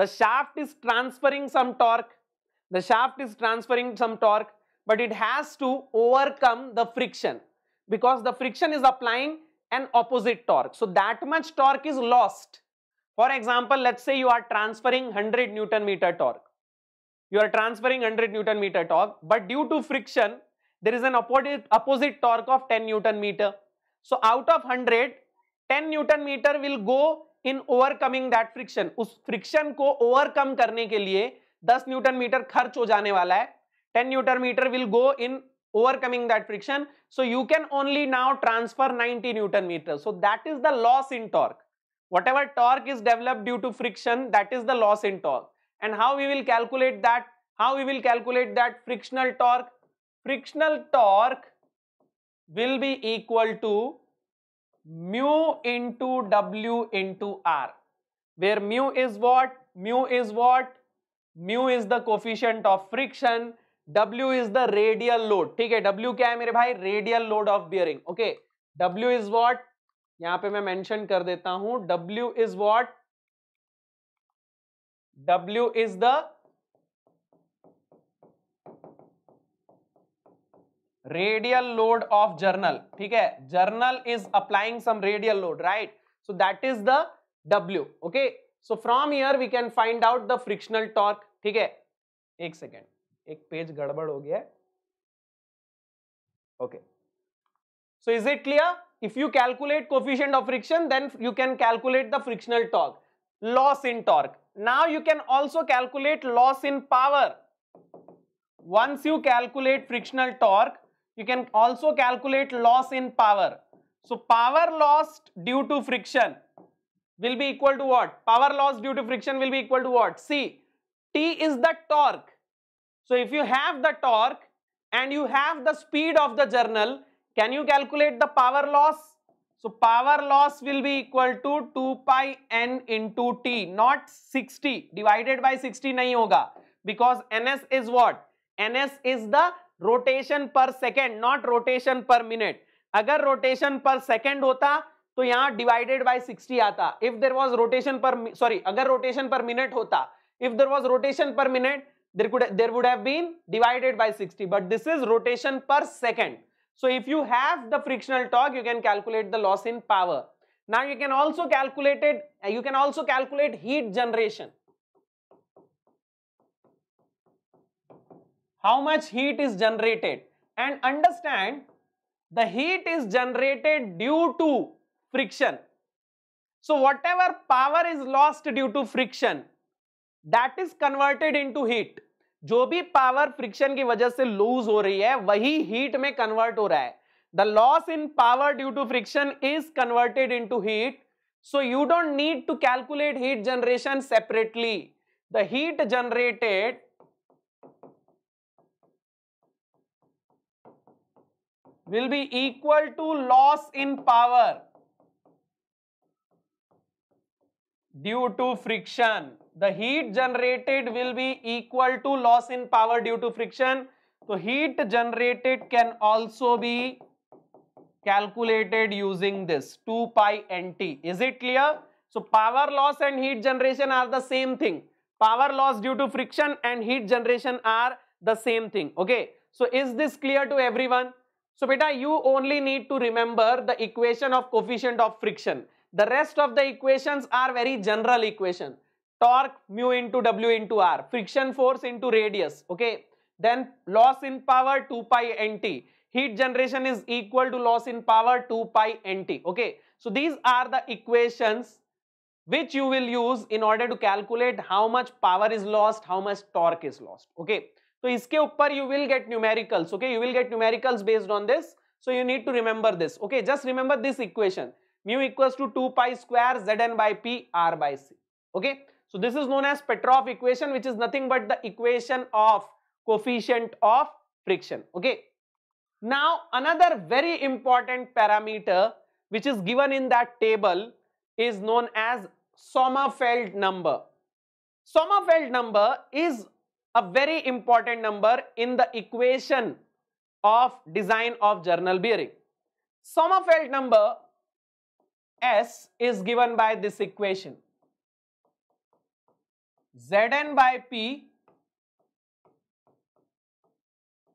the shaft is transferring some torque the shaft is transferring some torque but it has to overcome the friction because the friction is applying an opposite torque. So that much torque is lost. For example, let's say you are transferring 100 Newton meter torque. You are transferring 100 Newton meter torque, but due to friction, there is an opposite, opposite torque of 10 Newton meter. So out of 100, 10 Newton meter will go in overcoming that friction us friction ko overcome karne ke liye 10 newton meter kharch ho jane wala hai 10 newton meter will go in overcoming that friction. So you can only now transfer 90 Newton meters. So that is the loss in torque. Whatever torque is developed due to friction, that is the loss in torque. And how we will calculate that? How we will calculate that frictional torque? Frictional torque will be equal to mu into W into R. Where mu is what? Mu is what? Mu is the coefficient of friction W is the radial load ठीक है W क्या है मेरे भाई radial load of bearing okay okay. W is what यहां पे मैं mention कर देता हूं W is what W is the radial load of journal ठीक है journal is applying some radial load right so that is the W okay so from here we can find out the frictional torque ठीक है एक second एक page गड़बड़ हो गया है okay so is it clear if you calculate coefficient of friction then you can calculate the frictional torque loss in torque now you can also calculate loss in power once you calculate frictional torque you can also calculate loss in power so power loss due to friction will be equal to what power loss due to friction will be equal to what see t is the torque So if you have the torque and you have the speed of the journal, can you calculate the power loss? So power loss will be equal to 2 pi n into t, not 60, divided by 60 nahi hoga. Because ns is what? ns is the rotation per second, not rotation per minute. Agar rotation per second hota, to yaha divided by 60 aata. If there was rotation per, sorry, agar rotation per minute hota, if there was rotation per minute, there could there would have been divided by 60 but this is rotation per second so if you have the frictional torque you can calculate the loss in power now you can also calculate it you can also calculate heat generation how much heat is generated and understand the heat is generated due to friction so whatever power is lost due to friction that is converted in heat जो भी power friction की वजह से loose हो रही है वही heat में कन्वर्ट हो रहा है the loss in power due to friction is converted in heat so you don't need to calculate heat generation separately the heat generated will be equal to loss in power due to friction. The heat generated will be equal to loss in power due to friction. So heat generated can also be calculated using this 2 pi nt. Is it clear? So power loss and heat generation are the same thing. Power loss due to friction and heat generation are the same thing. Okay. So is this clear to everyone? So beta you only need to remember the equation of coefficient of friction. The rest of the equations are very general equation. Torque mu into W into R. Friction force into radius. Okay. Then loss in power 2 pi NT. Heat generation is equal to loss in power 2 pi NT. Okay. So these are the equations which you will use in order to calculate how much power is lost, how much torque is lost. Okay. So इसके ऊपर you will get numericals. Okay. You will get numericals based on this. so you need to remember this okay just remember this equation mu equals to 2 pi square Zn by P R by C. Okay. So this is known as Petrov equation which is nothing but the equation of coefficient of friction. Okay. Now another very important parameter which is given in that table is known as Sommerfeld number. Sommerfeld number is a very important number in the equation of design of journal bearing. Sommerfeld number S is given by this equation. Zn by P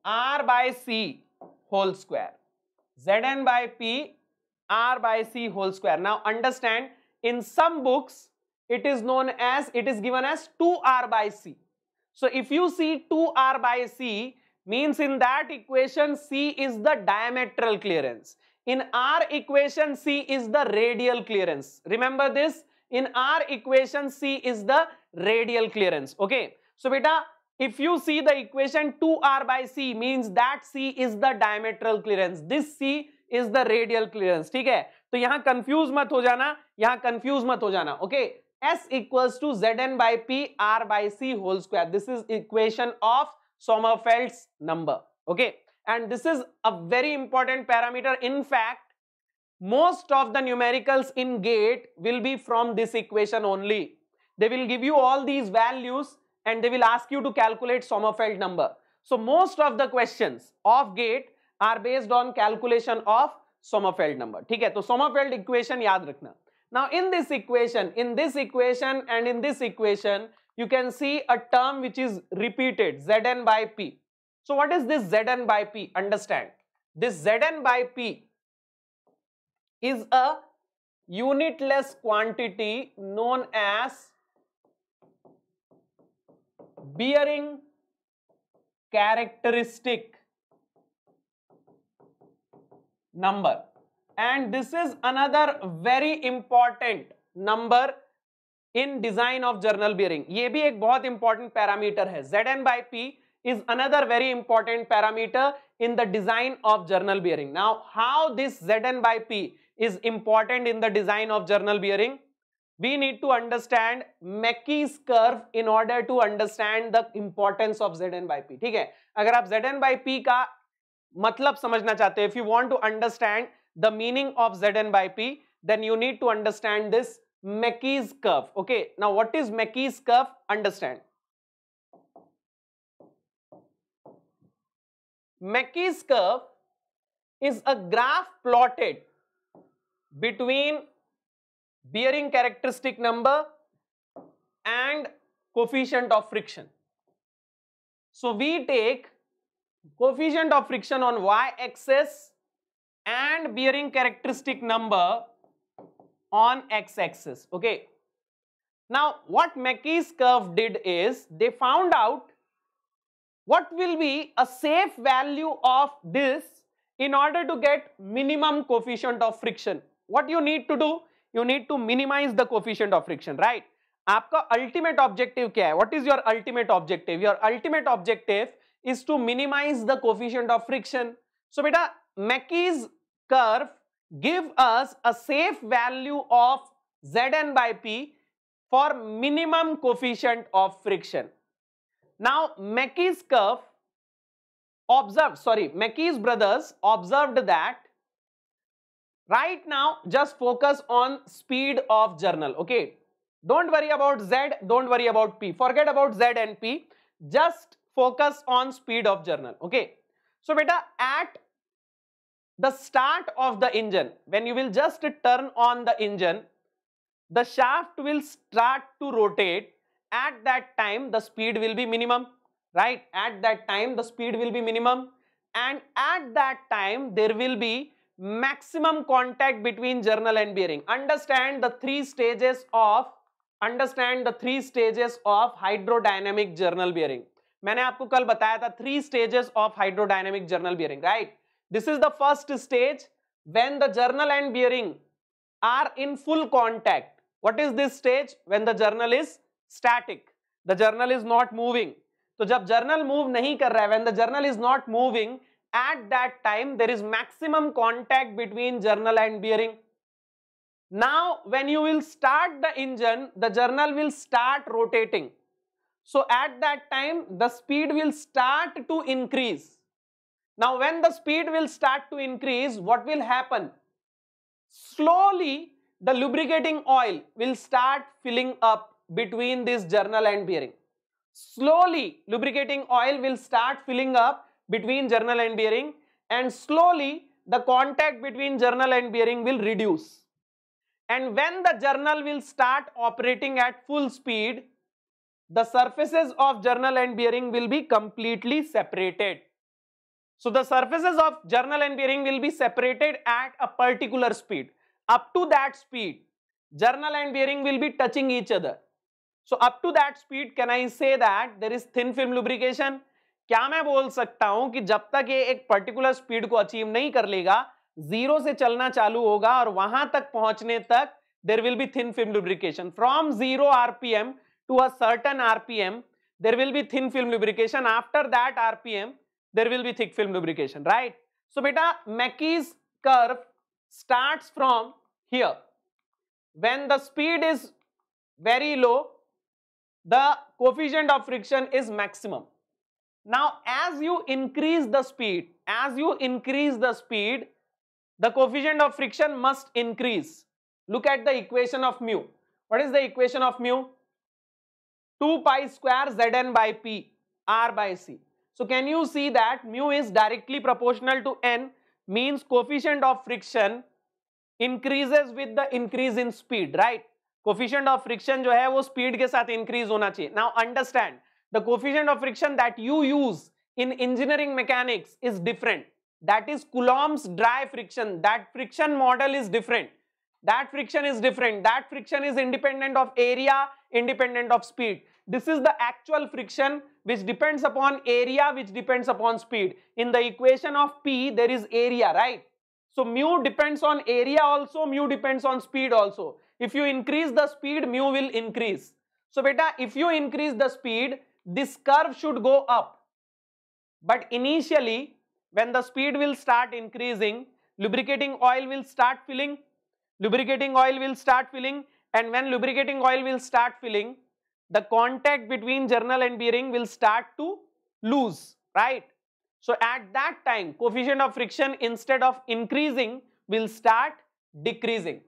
R by C whole square. Zn by P R by C whole square. Now understand in some books it is known as it is given as 2R by C. So if you see 2R by C means in that equation C is the diametral clearance in our equation C is the radial clearance. Remember this, in our equation C is the radial clearance. Okay, so beta, if you see the equation 2R by C means that C is the diametral clearance. This C is the radial clearance theek hai to yahan confuse mat ho jana yahan confuse mat ho jana okay s equals to zn by p r by c whole square this is equation of sommerfeld's number okay and this is a very important parameter. In fact, most of the numericals in GATE will be from this equation only. They will give you all these values and they will ask you to calculate Sommerfeld number. So most of the questions of GATE are based on calculation of Sommerfeld number. ठीक है तो Sommerfeld equation याद रखना. Now in this equation, in this equation and in this equation, you can see a term which is repeated Zn by P. So what is this Zn by P? Understand. This Zn by P is a unitless quantity known as bearing characteristic number and this is another very important number in design of journal bearing ये भी एक बहुत important parameter है Zn by P is another very important parameter in the design of journal bearing. Now, how this Zn by P is important in the design of journal bearing? We need to understand Mackey's curve in order to understand the importance of Zn by P. Okay? है Zn by P if you want to understand the meaning of Zn by P then you need to understand this Mackey's curve. Okay. Now what is Mackey's curve? Understand. Mackey's curve is a graph plotted between bearing characteristic number and coefficient of friction. So we take coefficient of friction on y axis and bearing characteristic number on x axis okay now what mackey's curve did is they found out what will be a safe value of this in order to get minimum coefficient of friction? What you need to do? You need to minimize the coefficient of friction, right? आपका ultimate objective क्या है what is your ultimate objective your ultimate objective is to minimize the coefficient of friction so give us a safe value of Zn by P for minimum coefficient of friction. Now Mackey's curve observed, sorry, Mackey's brothers observed that right now just focus on speed of journal, okay? Don't worry about Z, don't worry about P. Forget about Z and P. Just focus on speed of journal, okay? So beta, at the start of the engine, when you will just turn on the engine, the shaft will start to rotate at that time the speed will be minimum right at that time the speed will be minimum and at that time there will be maximum contact between journal and bearing understand the three stages of understand the three stages of hydrodynamic journal bearing मैंने आपको कल बताया था three stages of hydrodynamic journal bearing, right? This is the first stage when the journal and bearing are in full contact. What is this stage? When the journal is static. The journal is not moving. So, जब journal move नहीं when the journal is not moving at that time there is maximum contact between journal and bearing. Now when you will start the engine the journal will start rotating. So at that time the speed will start to increase. Now when the speed will start to increase what will happen? Slowly the lubricating oil will start filling up between this journal and bearing. Slowly lubricating oil will start filling up between journal and bearing and slowly the contact between journal and bearing will reduce. And when the journal will start operating at full speed, the surfaces of journal and bearing will be completely separated. So the surfaces of journal and bearing will be separated at a particular speed. Up to that speed, journal and bearing will be touching each other. So up to that speed can I say that there is thin film lubrication क्या मैं बोल सकता हूं कि जब तक ये एक पर्टिकुलर स्पीड को अचीव नहीं कर लेगा जीरो से चलना चालू होगा और वहां तक पहुंचने तक there will be thin film lubrication from zero RPM to a certain RPM there will be thin film lubrication after that RPM there will be thick film lubrication right so बेटा McKee's curve start from here when the speed is very low the coefficient of friction is maximum. Now, as you increase the speed, as you increase the speed, the coefficient of friction must increase. Look at the equation of mu. What is the equation of mu? 2 pi square zn by p, r by c. So, can you see that mu is directly proportional to n means coefficient of friction increases with the increase in speed, right? Coefficient of friction जो है वो speed के साथ increase होना चाहिए now understand the coefficient of friction that you use in engineering mechanics is different that is coulomb's dry friction that friction model is different that friction is different that friction is independent of area independent of speed this is the actual friction which depends upon area which depends upon speed in the equation of p there is area right so mu depends on area also mu depends on speed also if you increase the speed mu will increase so beta if you increase the speed this curve should go up but initially when the speed will start increasing lubricating oil will start filling lubricating oil will start filling and when lubricating oil will start filling the contact between journal and bearing will start to lose right so at that time coefficient of friction instead of increasing will start decreasing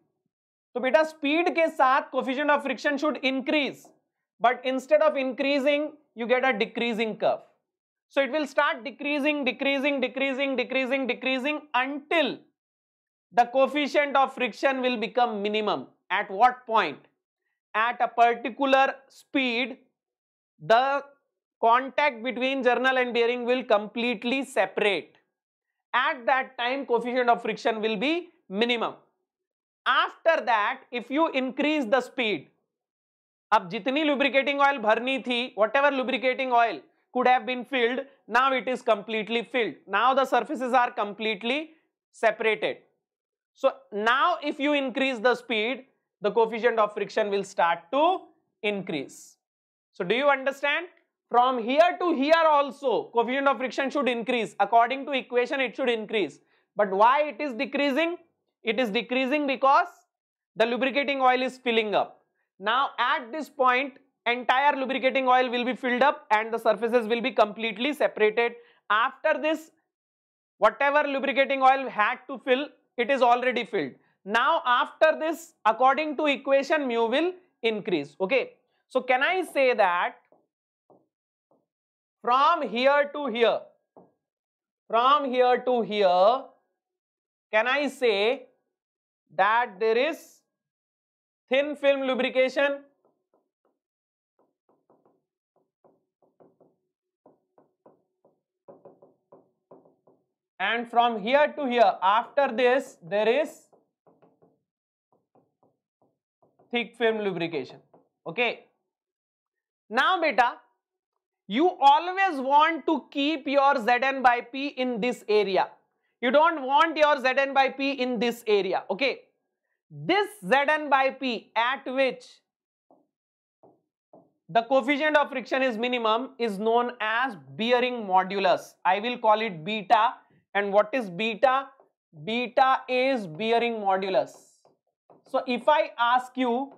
तो बेटा speed के साथ coefficient of friction should increase but instead of increasing you get a decreasing curve so it will start decreasing decreasing decreasing decreasing decreasing until the coefficient of friction will become minimum at what point at a particular speed the contact between journal and bearing will completely separate at that time coefficient of friction will be minimum after that, if you increase the speed, अब जितनी lubricating oil भरनी थी whatever lubricating could have been filled now it is completely filled now the surfaces are completely separated so now if you increase the speed the coefficient of friction will start to increase so do you understand from here to here also coefficient of friction should increase according to equation it should increase but why it is decreasing it is decreasing because the lubricating oil is filling up. Now at this point, entire lubricating oil will be filled up and the surfaces will be completely separated. After this, whatever lubricating oil had to fill, it is already filled. Now after this, according to equation, mu will increase. Okay. So can I say that from here to here, from here to here, can I say that there is thin film lubrication and from here to here after this there is thick film lubrication okay now beta you always want to keep your zn by p in this area you don't want your Zn by P in this area. Okay. This Zn by P at which the coefficient of friction is minimum is known as bearing modulus. I will call it beta. And what is beta? Beta is bearing modulus. So if I ask you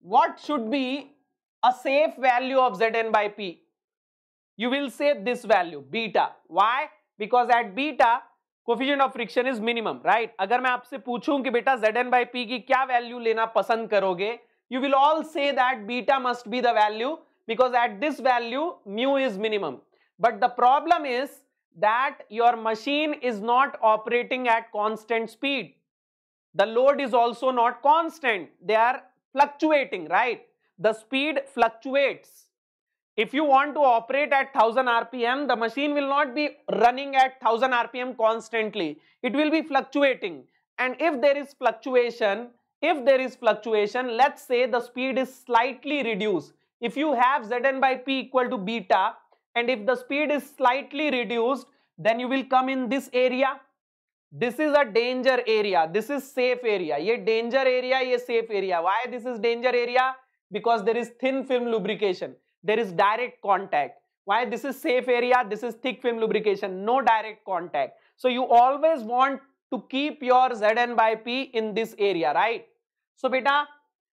what should be a safe value of Zn by P, you will say this value beta. Why? Because at beta coefficient of friction is minimum right अगर मैं आपसे पूछूं कि बेटा Z N by P की क्या value लेना पसंद करोगे you will all say that beta must be the value because at this value mu is minimum but the problem is that your machine is not operating at constant speed the load is also not constant they are fluctuating right the speed fluctuates if you want to operate at 1000 rpm the machine will not be running at 1000 rpm constantly it will be fluctuating and if there is fluctuation if there is fluctuation let's say the speed is slightly reduced if you have zn by p equal to beta and if the speed is slightly reduced then you will come in this area this is a danger area this is safe area ye danger area ye safe area why this is danger area because there is thin film lubrication there is direct contact. Why? This is safe area, this is thick film lubrication, no direct contact. So you always want to keep your Zn by P in this area, right? So beta,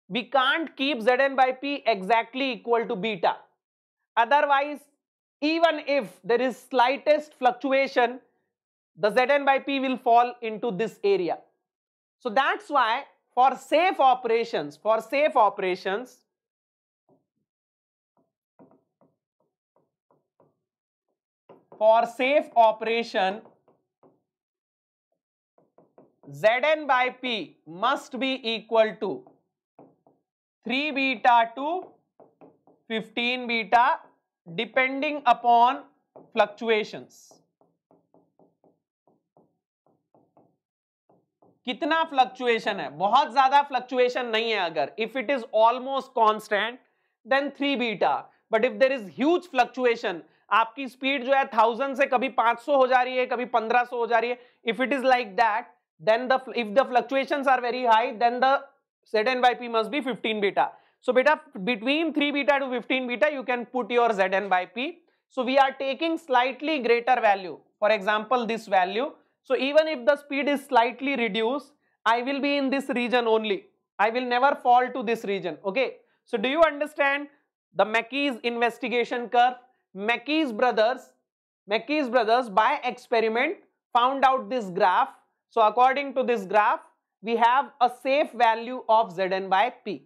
we can't keep Zn by P exactly equal to beta. Otherwise, even if there is slightest fluctuation, the Zn by P will fall into this area. So that's why for safe operations, for safe operations, for safe operation Z N by P must be equal to three beta to fifteen beta depending upon fluctuations कितना fluctuation है बहुत ज्यादा fluctuation नहीं है अगर if it is almost constant then three beta but if there is huge fluctuation आपकी speed जो है थाउजेंड से कभी पांच सौ हो जा रही है कभी पंद्रह सौ हो जा रही है if it is like that then the if the fluctuation are very high then that N by P must be fifteen beta so बेटा between three beta to fifteen beta you can put your Z N by P so we are taking slightly greater value for example this value so even if the speed is slightly reduce I will be in this region only I will never fall to this region okay so do you understand the McKee's investigation curve Mackey's brothers, Mackey's brothers by experiment found out this graph. So according to this graph, we have a safe value of Zn by P.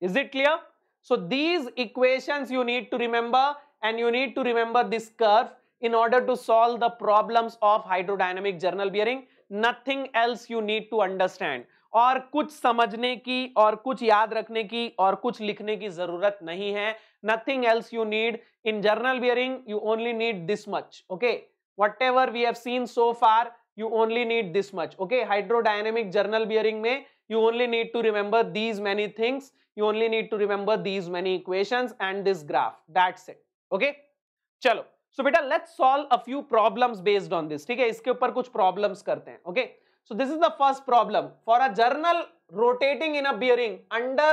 Is it clear? So these equations you need to remember and you need to remember this curve in order to solve the problems of hydrodynamic journal bearing. Nothing else you need to understand. Or कुछ समझने की और कुछ याद रखने की और कुछ लिखने की ज़रूरत नहीं है nothing else you need in journal bearing you only need this much okay whatever we have seen so far you only need this much okay hydrodynamic journal bearing may you only need to remember these many things you only need to remember these many equations and this graph that's it okay chalo so beta let's solve a few problems based on this Okay. hai iske upar kuch problems karte hain okay so this is the first problem for a journal rotating in a bearing under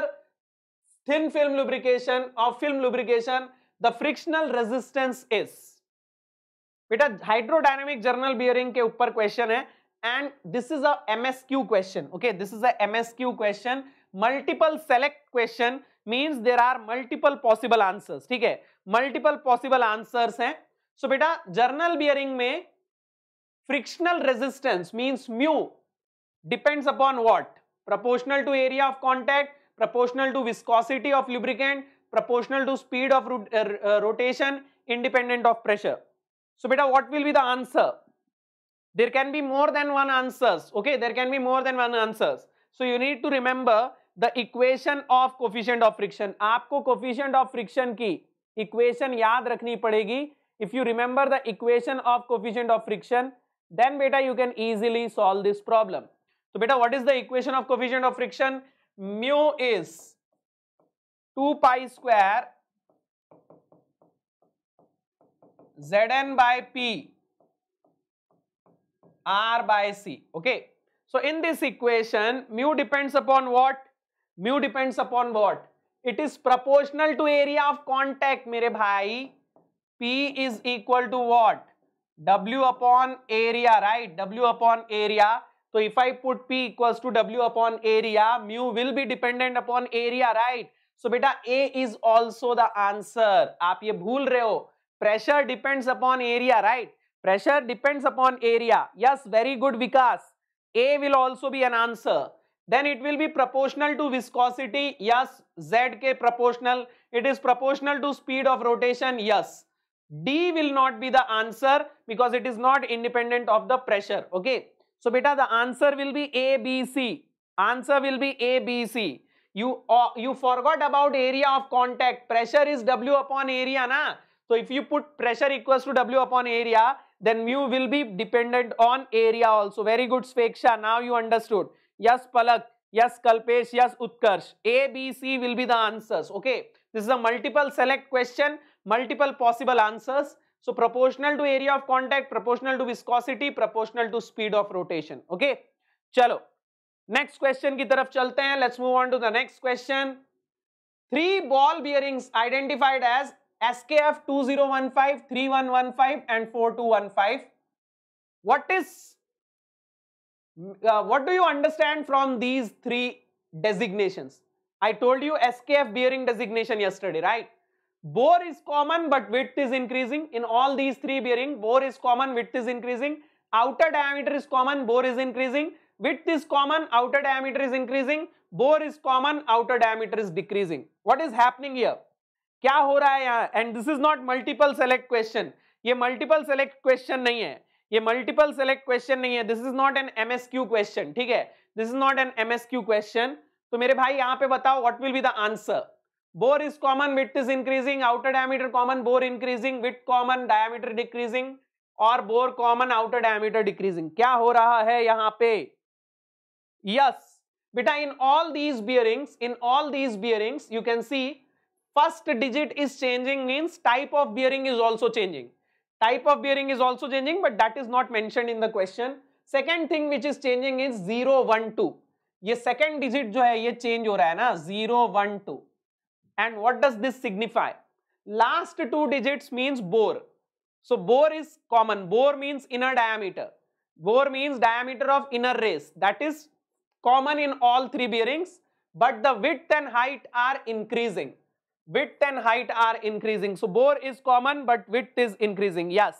thin film lubrication or film lubrication the frictional resistance is बेटा hydrodynamic journal bearing के ऊपर question है and this is a MSQ question okay this is a MSQ question multiple select question means there are multiple possible answers ठीक है multiple possible answers हैं so बेटा journal bearing में frictional resistance means mu depends upon what proportional to area of contact proportional to viscosity of lubricant, proportional to speed of uh, uh, rotation, independent of pressure. So beta, what will be the answer? There can be more than one answers. Okay, there can be more than one answers. So you need to remember the equation of coefficient of friction. आपको coefficient of friction ki equation याद रखनी पड़ेगी. If you remember the equation of coefficient of friction, then beta you can easily solve this problem. So beta, what is the equation of coefficient of friction? Mu is two pi square Z N by P R by C okay so in this equation mu depends upon what mu depends upon what it is proportional to area of contact मेरे भाई P is equal to what W upon area right W upon area So if I put P equals to W upon area, mu will be dependent upon area, right? So beta A is also the answer. आप ये भूल Pressure depends upon area, right? Pressure depends upon area. Yes, very good Vikas. A will also be an answer. Then it will be proportional to viscosity. Yes, Z K proportional. It is proportional to speed of rotation. Yes. D will not be the answer because it is not independent of the pressure. Okay. So beta, the answer will be A, B, C. Answer will be A, B, C. You, uh, you forgot about area of contact. Pressure is W upon area, na? So if you put pressure equals to W upon area, then mu will be dependent on area also. Very good, Sveksha. Now you understood. Yes, Palak. Yes, Kalpesh. Yes, Utkarsh. A, B, C will be the answers. Okay. This is a multiple select question, multiple possible answers. So proportional to area of contact, proportional to viscosity, proportional to speed of rotation. Okay. Chalo. Next question question की तरफ Let's move on to the next question. Three ball bearings identified as SKF 2015, 3115 and 4215. What is uh, what do you understand from these three designations? I told you SKF bearing designation yesterday, right? bore is common but width is increasing in all these three bearing bore is common width is increasing outer diameter is common bore is increasing width is common outer diameter is increasing bore is common outer diameter is decreasing what is happening here kya ho raha hai yahan and this is not multiple select question ye multiple select question nahi hai ये multiple select question नहीं है this is not an MSQ question ठीक है this is not an MSQ question तो मेरे भाई यहाँ पे बताओ what will be the answer bore is common width is increasing outer diameter common bore increasing width common diameter decreasing और bore common outer diameter decreasing क्या हो रहा है यहां पे यस yes, बेटा in all these bearings in all these bearings you can see first digit is changing means type of bearing is also changing type of bearing is also changing but that is not mention in the question second thing which is changing is zero one two ये second digit जो है ये change हो रहा है ना zero one two And what does this signify? Last two digits means bore. So bore is common. Bore means inner diameter. Bore means diameter of inner race. That is common in all three bearings. But the width and height are increasing. Width and height are increasing. So bore is common but width is increasing. Yes.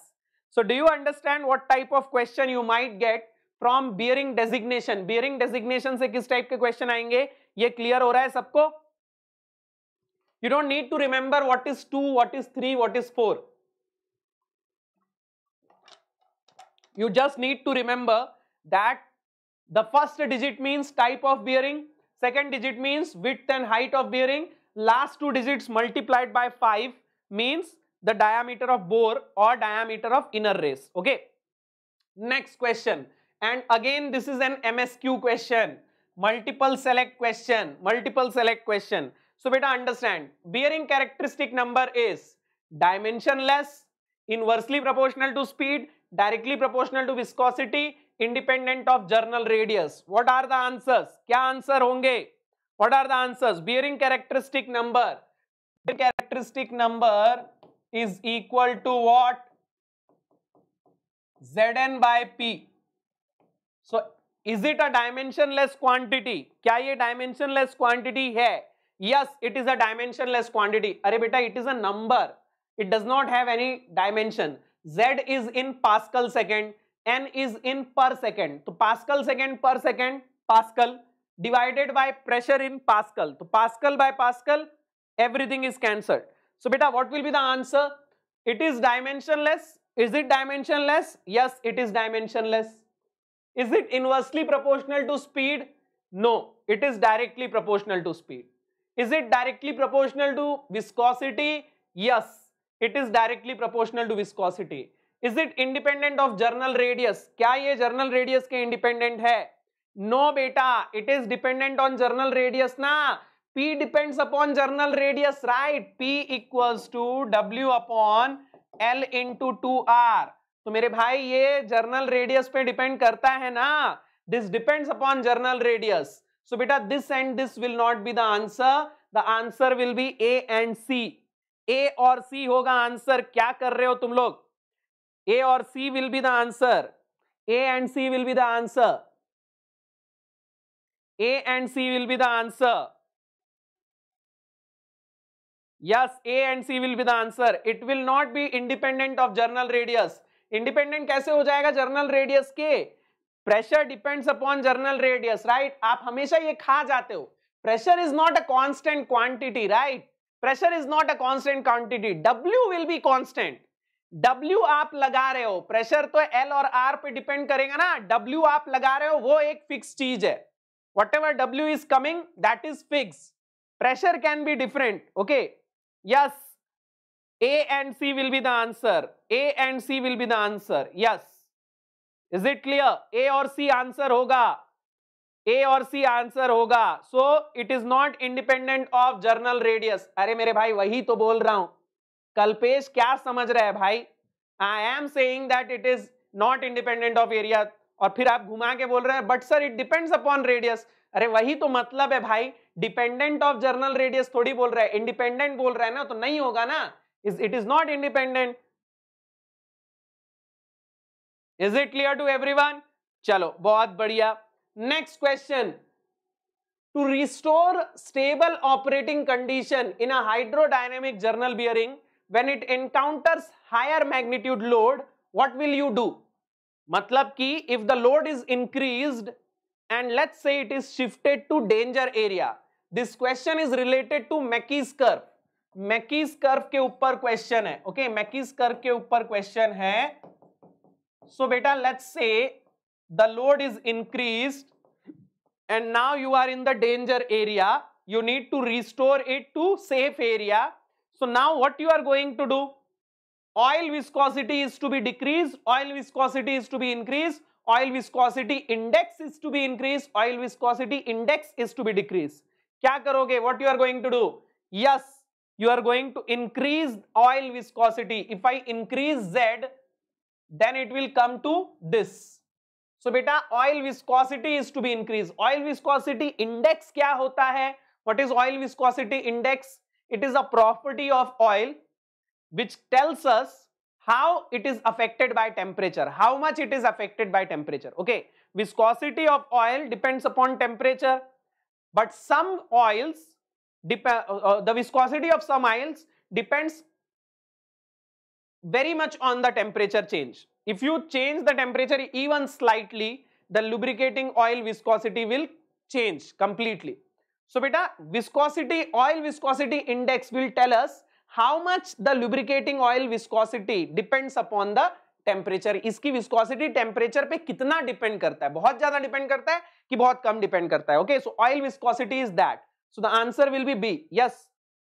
So do you understand what type of question you might get from bearing designation? Bearing designation से किस type के question आएंगे? ये clear हो रहा है सबको? You don't need to remember what is 2, what is 3, what is 4. You just need to remember that the first digit means type of bearing, second digit means width and height of bearing, last two digits multiplied by 5 means the diameter of bore or diameter of inner race. Okay. Next question. And again this is an MSQ question. Multiple select question. Multiple select question. So बेटा understand bearing characteristic number is dimensionless inversely proportional to speed directly proportional to viscosity independent of journal radius what are the answer क्या answer होंगे what are the answer bearing characteristic number characteristic number is equal to what Z N by P so is it a dimensionless quantity क्या ये dimensionless quantity है yes it is a dimensionless quantity array beta it is a number it does not have any dimension z is in pascal second n is in per second so pascal second per second pascal divided by pressure in pascal so pascal by pascal everything is cancelled so beta what will be the answer it is dimensionless is it dimensionless yes it is dimensionless is it inversely proportional to speed no it is directly proportional to speed is it directly proportional to viscosity yes it is directly proportional to viscosity is it independent of journal radius क्या ये journal radius के independent है no बेटा it is dependent on journal radius ना p depends upon journal radius right p equals to w upon l two two R तो मेरे भाई ये जर्नल रेडियस पे डिपेंड करता है ना this depends upon journal radius So beta this and this will not be the answer. The answer will be A and C. A और C होगा आंसर क्या कर रहे हो तुम लोग A और C will be the answer. A and C will be the answer. A and C will be the answer. Yes, A and C will be the answer. It will not be independent of journal radius. Independent कैसे हो जाएगा journal radius के? Pressure depends upon journal radius right आप हमेशा ये खा जाते हो pressure is not a constant quantity right pressure is not a constant quantity W will be constant W आप लगा रहे हो प्रेशर तो L और R पे डिपेंड करेगा ना W आप लगा रहे हो वो एक फिक्स चीज है whatever W is coming that is fix pressure can be different okay yes A and C will be the answer A and C will be the answer yes is it clear A और C answer होगा A और C answer होगा so it is not independent of journal radius अरे मेरे भाई वही तो बोल रहा हूं कल्पेश क्या समझ रहा है भाई I am saying that it is not independent of area और फिर आप घुमा के बोल रहे हैं but sir it depends upon radius अरे वही तो मतलब है भाई डिपेंडेंट ऑफ जर्नल रेडियस थोड़ी बोल रहा है इंडिपेंडेंट बोल रहा है ना तो नहीं होगा ना is it is not independent is it clear to everyone चलो बहुत बढ़िया next question to restore stable operating condition in a hydrodynamic journal bearing when it encounters higher magnitude load what will you do मतलब कि if the load is increase and let's say it is shifted to danger area this question is related to McKee's curve McKee's curve के ऊपर question है okay मैकीस curve के ऊपर question है So beta, let's say the load is increased and now you are in the danger area. You need to restore it to safe area. So now what you are going to do? Oil viscosity is to be decreased, oil viscosity is to be increased, oil viscosity index is to be increased, oil viscosity index is to be decreased. क्या करोगे? What you are going to do? Yes, you are going to increase oil viscosity. If I increase Z, then it will come to this. So beta oil viscosity is to be increased. Oil viscosity index क्या होता What is oil viscosity index? It is a property of oil which tells us how it is affected by temperature. How much it is affected by temperature. Okay. Viscosity of oil depends upon temperature. But some oils, uh, uh, the viscosity of some oils depends very much on the temperature change. If you change the temperature even slightly, the lubricating oil viscosity will change completely. So beta, viscosity, oil viscosity index will tell us how much the lubricating oil viscosity depends upon the temperature इसकी viscosity temperature पे कितना depend करता है बहुत ज्यादा depend करता है कि बहुत कम डिपेंड करता है okay so oil viscosity is that so the answer will be B yes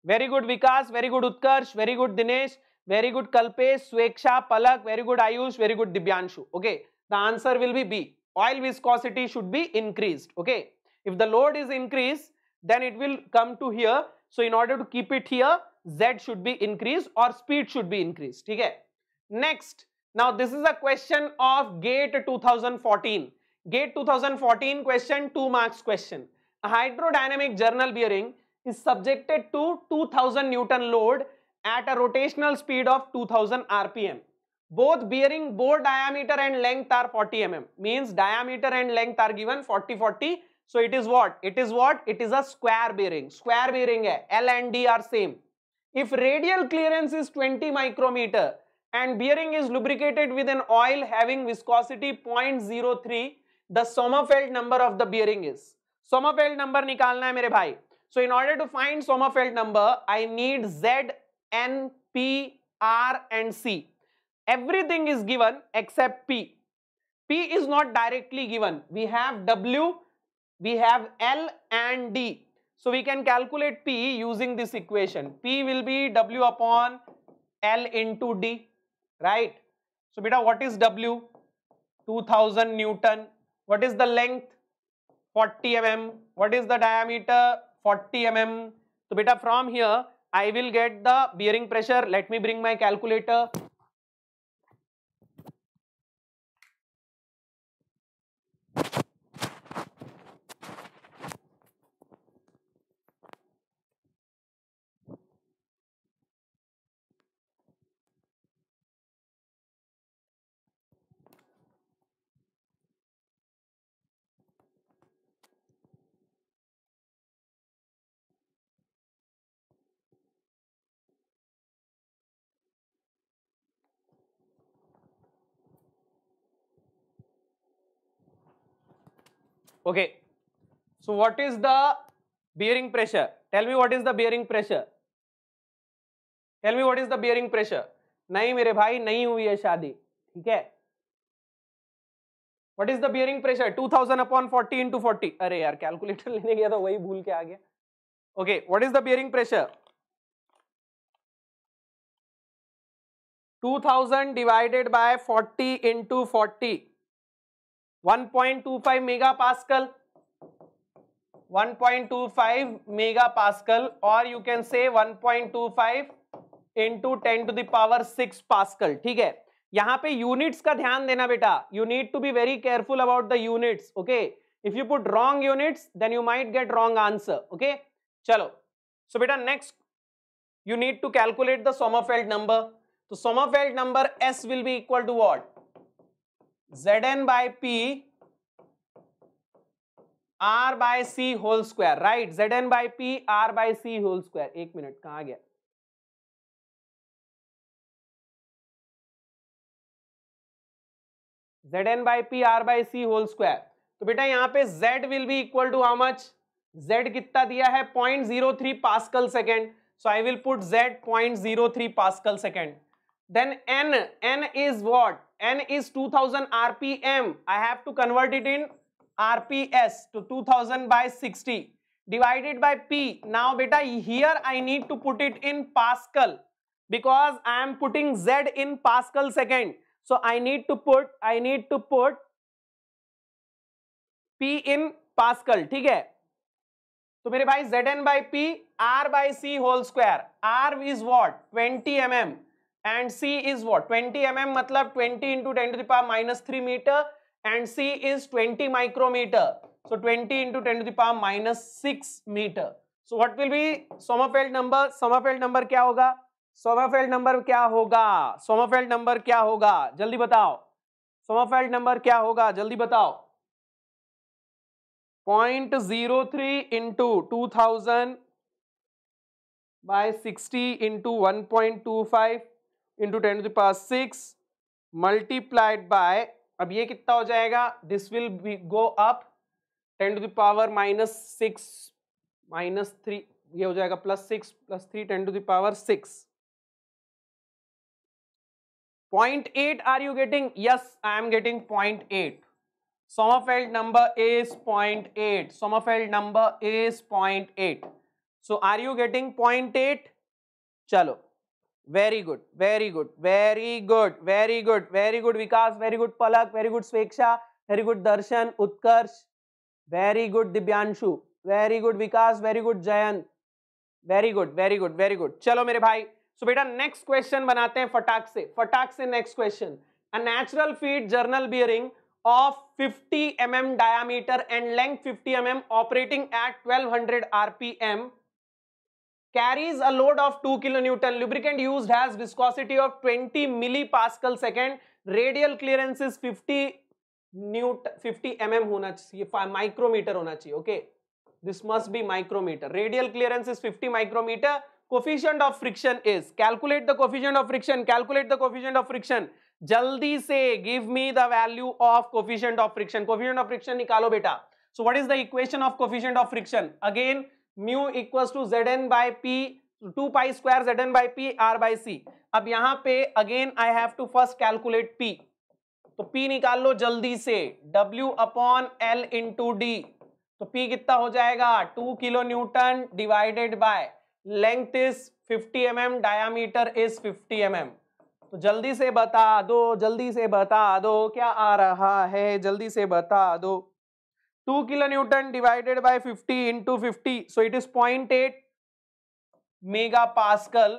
very good Vikas very good Utkarsh very good Dinesh Very good Kalpesh, Sweksha, Palak, very good Ayush, very good Dibyanshu. Okay, the answer will be B. Oil viscosity should be increased. Okay, if the load is increased, then it will come to here. So in order to keep it here, Z should be increased or speed should be increased. Okay. Next, now this is a question of GATE 2014. GATE 2014 question, 2 marks question. A hydrodynamic journal bearing is subjected to 2000 Newton load at a rotational speed of 2000 rpm. Both bearing bore diameter and length are 40 mm. Means diameter and length are given 40 40. So it is what? It is what? It is a square bearing. Square bearing hai. L and D are same. If radial clearance is 20 micrometer and bearing is lubricated with an oil having viscosity 0.03, the Sommerfeld number of the bearing is. Sommerfeld number nikalna hai mere bhai. So in order to find Sommerfeld number, I need Z N, P, R and C. Everything is given except P. P is not directly given. We have W, we have L and D. So we can calculate P using this equation. P will be W upon L into D, right? So beta, what is W? 2000 Newton. What is the length? 40 mm. What is the diameter? 40 mm. So beta, from here, I will get the bearing pressure. Let me bring my calculator. okay so what is the bearing pressure tell me what is the bearing pressure tell me what is the bearing pressure नहीं मेरे भाई नहीं हुई है शादी ठीक है what is the bearing pressure 2000 upon 40 into forty अरे यार कैलकुलेटर लेने गया था तो वही भूल के आ गया okay what is the bearing pressure 2000 divided by 40 into forty 1.25 mega pascal 1.25 mega pascal और you can say 1.25 point two five into ten to the power six pascal ठीक है यहां पे यूनिट्स का ध्यान देना बेटा you need to be very careful about the units okay if you put wrong units then you might get wrong answer okay चलो so बेटा next you need to calculate the Sommerfeld number तो Sommerfeld number S will be equal to what Z N by P R by C whole square right Z N by P R by C whole square एक minute कहा गया Z N by P R by C whole square तो बेटा यहां पे z will be equal to how much z कितना दिया है point zero three pascal second so I will put z point zero three pascal second then n n is what n is 2000 rpm i have to convert it in rps to 2000 by 60 divided by p now beta here i need to put it in pascal because i am putting z in pascal second so i need to put i need to put p in pascal theek hai तो मेरे भाई zn N by P R by C whole square R is what twenty M M and C is what twenty M M मतलब twenty into ten to minus three metre and C is twenty micrometre so twenty into ten to minus six metre so what will be Sommerfeld number Sommerfeld number क्या होगा सोमाफेल्ड number क्या होगा सोमाफेल्ड number क्या होगा जल्दी बताओ सोमाफेल्ड number क्या होगा जल्दी बताओ point zero three into two thousand by sixty into one point two five into ten to the power six multiplied by अब ये कितना हो जाएगा this will be go up ten to the power minus six minus three ये हो जाएगा plus six plus three ten to the power six point eight are you getting yes I am getting point eight Sommerfeld number is point eight Sommerfeld number is point eight so are you getting point eight चलो very good very good very good very good very good Vikas very good Palak very good Swechha very good Darshan Utkarsh very good Divyanshu very good Vikas very good Jayant very good very good very good चलो मेरे भाई सो बेटा next question बनाते हैं फटाक से फटाक से next question a natural feed journal bearing of 50 m diameter and length 50 m operating at 1200 RPM carries a load of 2 kilonewton. Lubricant used has viscosity of 20 millipascal second. Radial clearance is 50 newt 50 mm hona chahiye micrometer hona chahiye okay this must be micrometer radial clearance is 50 micrometer coefficient of friction is calculate the coefficient of friction calculate the coefficient of friction jaldi se give me the value of coefficient of friction coefficient of friction nikalo beta so what is the equation of coefficient of friction again mu equal to Z N by P two pi square Z N by P R by C अब यहां पे again I have to first calculate P तो P निकाल लो जल्दी से W upon L into D तो P कितना हो जाएगा two kilo newton divided by length is fifty m m diameter is fifty m m तो जल्दी से बता दो जल्दी से बता दो क्या आ रहा है जल्दी से बता दो 2 kilonewton divided by 50 into 50 so it is 0.8 megapascal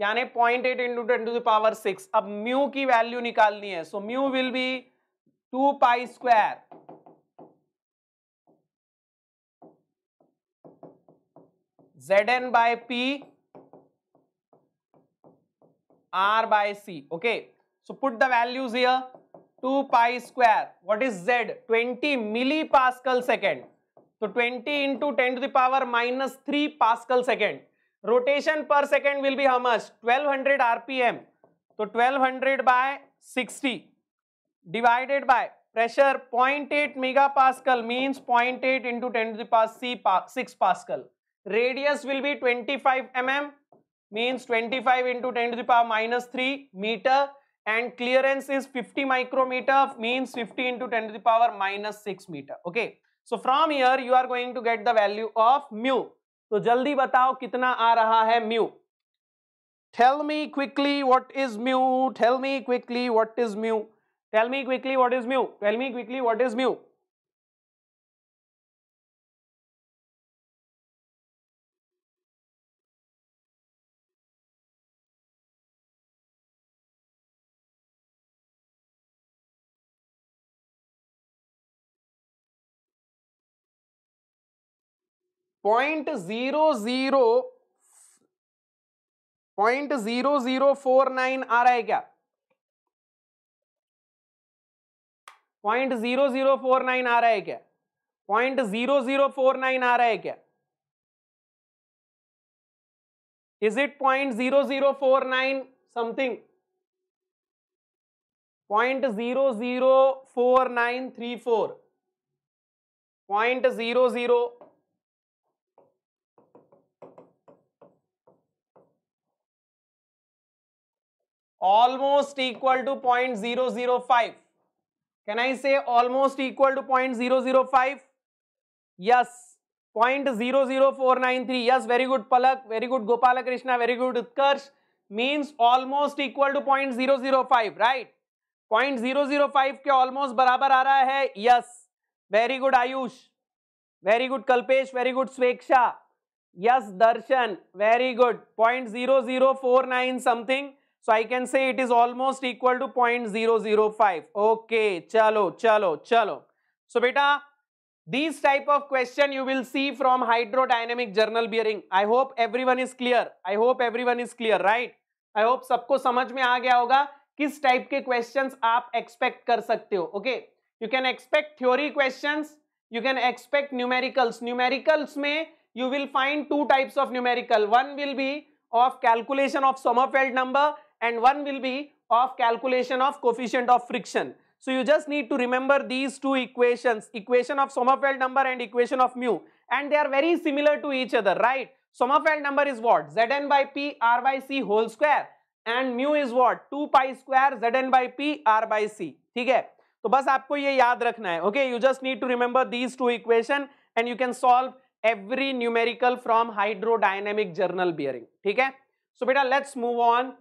यानी 0.8 eight into ten to the power six अब म्यू की वैल्यू निकालनी है so mu will be two pi square Z N by P R by C okay so put the values here two pi square what is Z 20 milli pascal second तो 20 into ten to the power minus three pascal second rotation पर second will be how much 1200 RPM तो 1200 by 60 divided by pressure 0.8 mega pascal means 0.8 into ten to the power C six pascal radius will be 25 m m means twenty five into ten to the power minus three metre and clearance is 50 micrometer means 50 into 10 to the power minus 6 meter. Okay. So from here you are going to get the value of mu. So, जल्दी बताओ कितना आ रहा है mu. Tell me quickly what is mu. Tell me quickly what is mu. Tell me quickly what is mu. Tell me quickly what is mu. Point zero zero point zero zero four nine आ रहा है क्या point zero zero four nine आ रहा है क्या point zero zero four nine आ रहा है क्या is it point zero zero four nine something point zero zero four nine three four point zero zero almost equal to 0.005 can i say almost equal to 0.005 yes 0.00493 yes very good palak very good gopala krishna very good utkarsh means almost equal to 0.005 right 0.005 के almost बराबर आ रहा है yes very good Ayush very good Kalpesh very good Sweksha yes Darshan very good 0.0049 something So I can say it is almost equal to 0.005. Okay, chalo, chalo, chalo. So beta, these type of question you will see from hydrodynamic journal bearing. I hope everyone is clear. I hope everyone is clear, right? I hope सबको समझ में आ गया होगा किस type के questions आप expect कर सकते हो. Okay, you can expect theory questions. You can expect numericals. Numericals में you will find two types of numerical. One will be of calculation of Sommerfeld number and one will be of calculation of coefficient of friction. So you just need to remember these two equations, equation of Sommerfeld number and equation of mu and they are very similar to each other, right? Sommerfeld number is what? Zn by P R by C whole square and mu is what? 2 pi square Zn by P R by C, ठीक है? तो बस आपको ये याद रखना है, okay? You just need to remember these two equation and you can solve every numerical from hydrodynamic journal bearing, ठीक है? So बेटा let's move on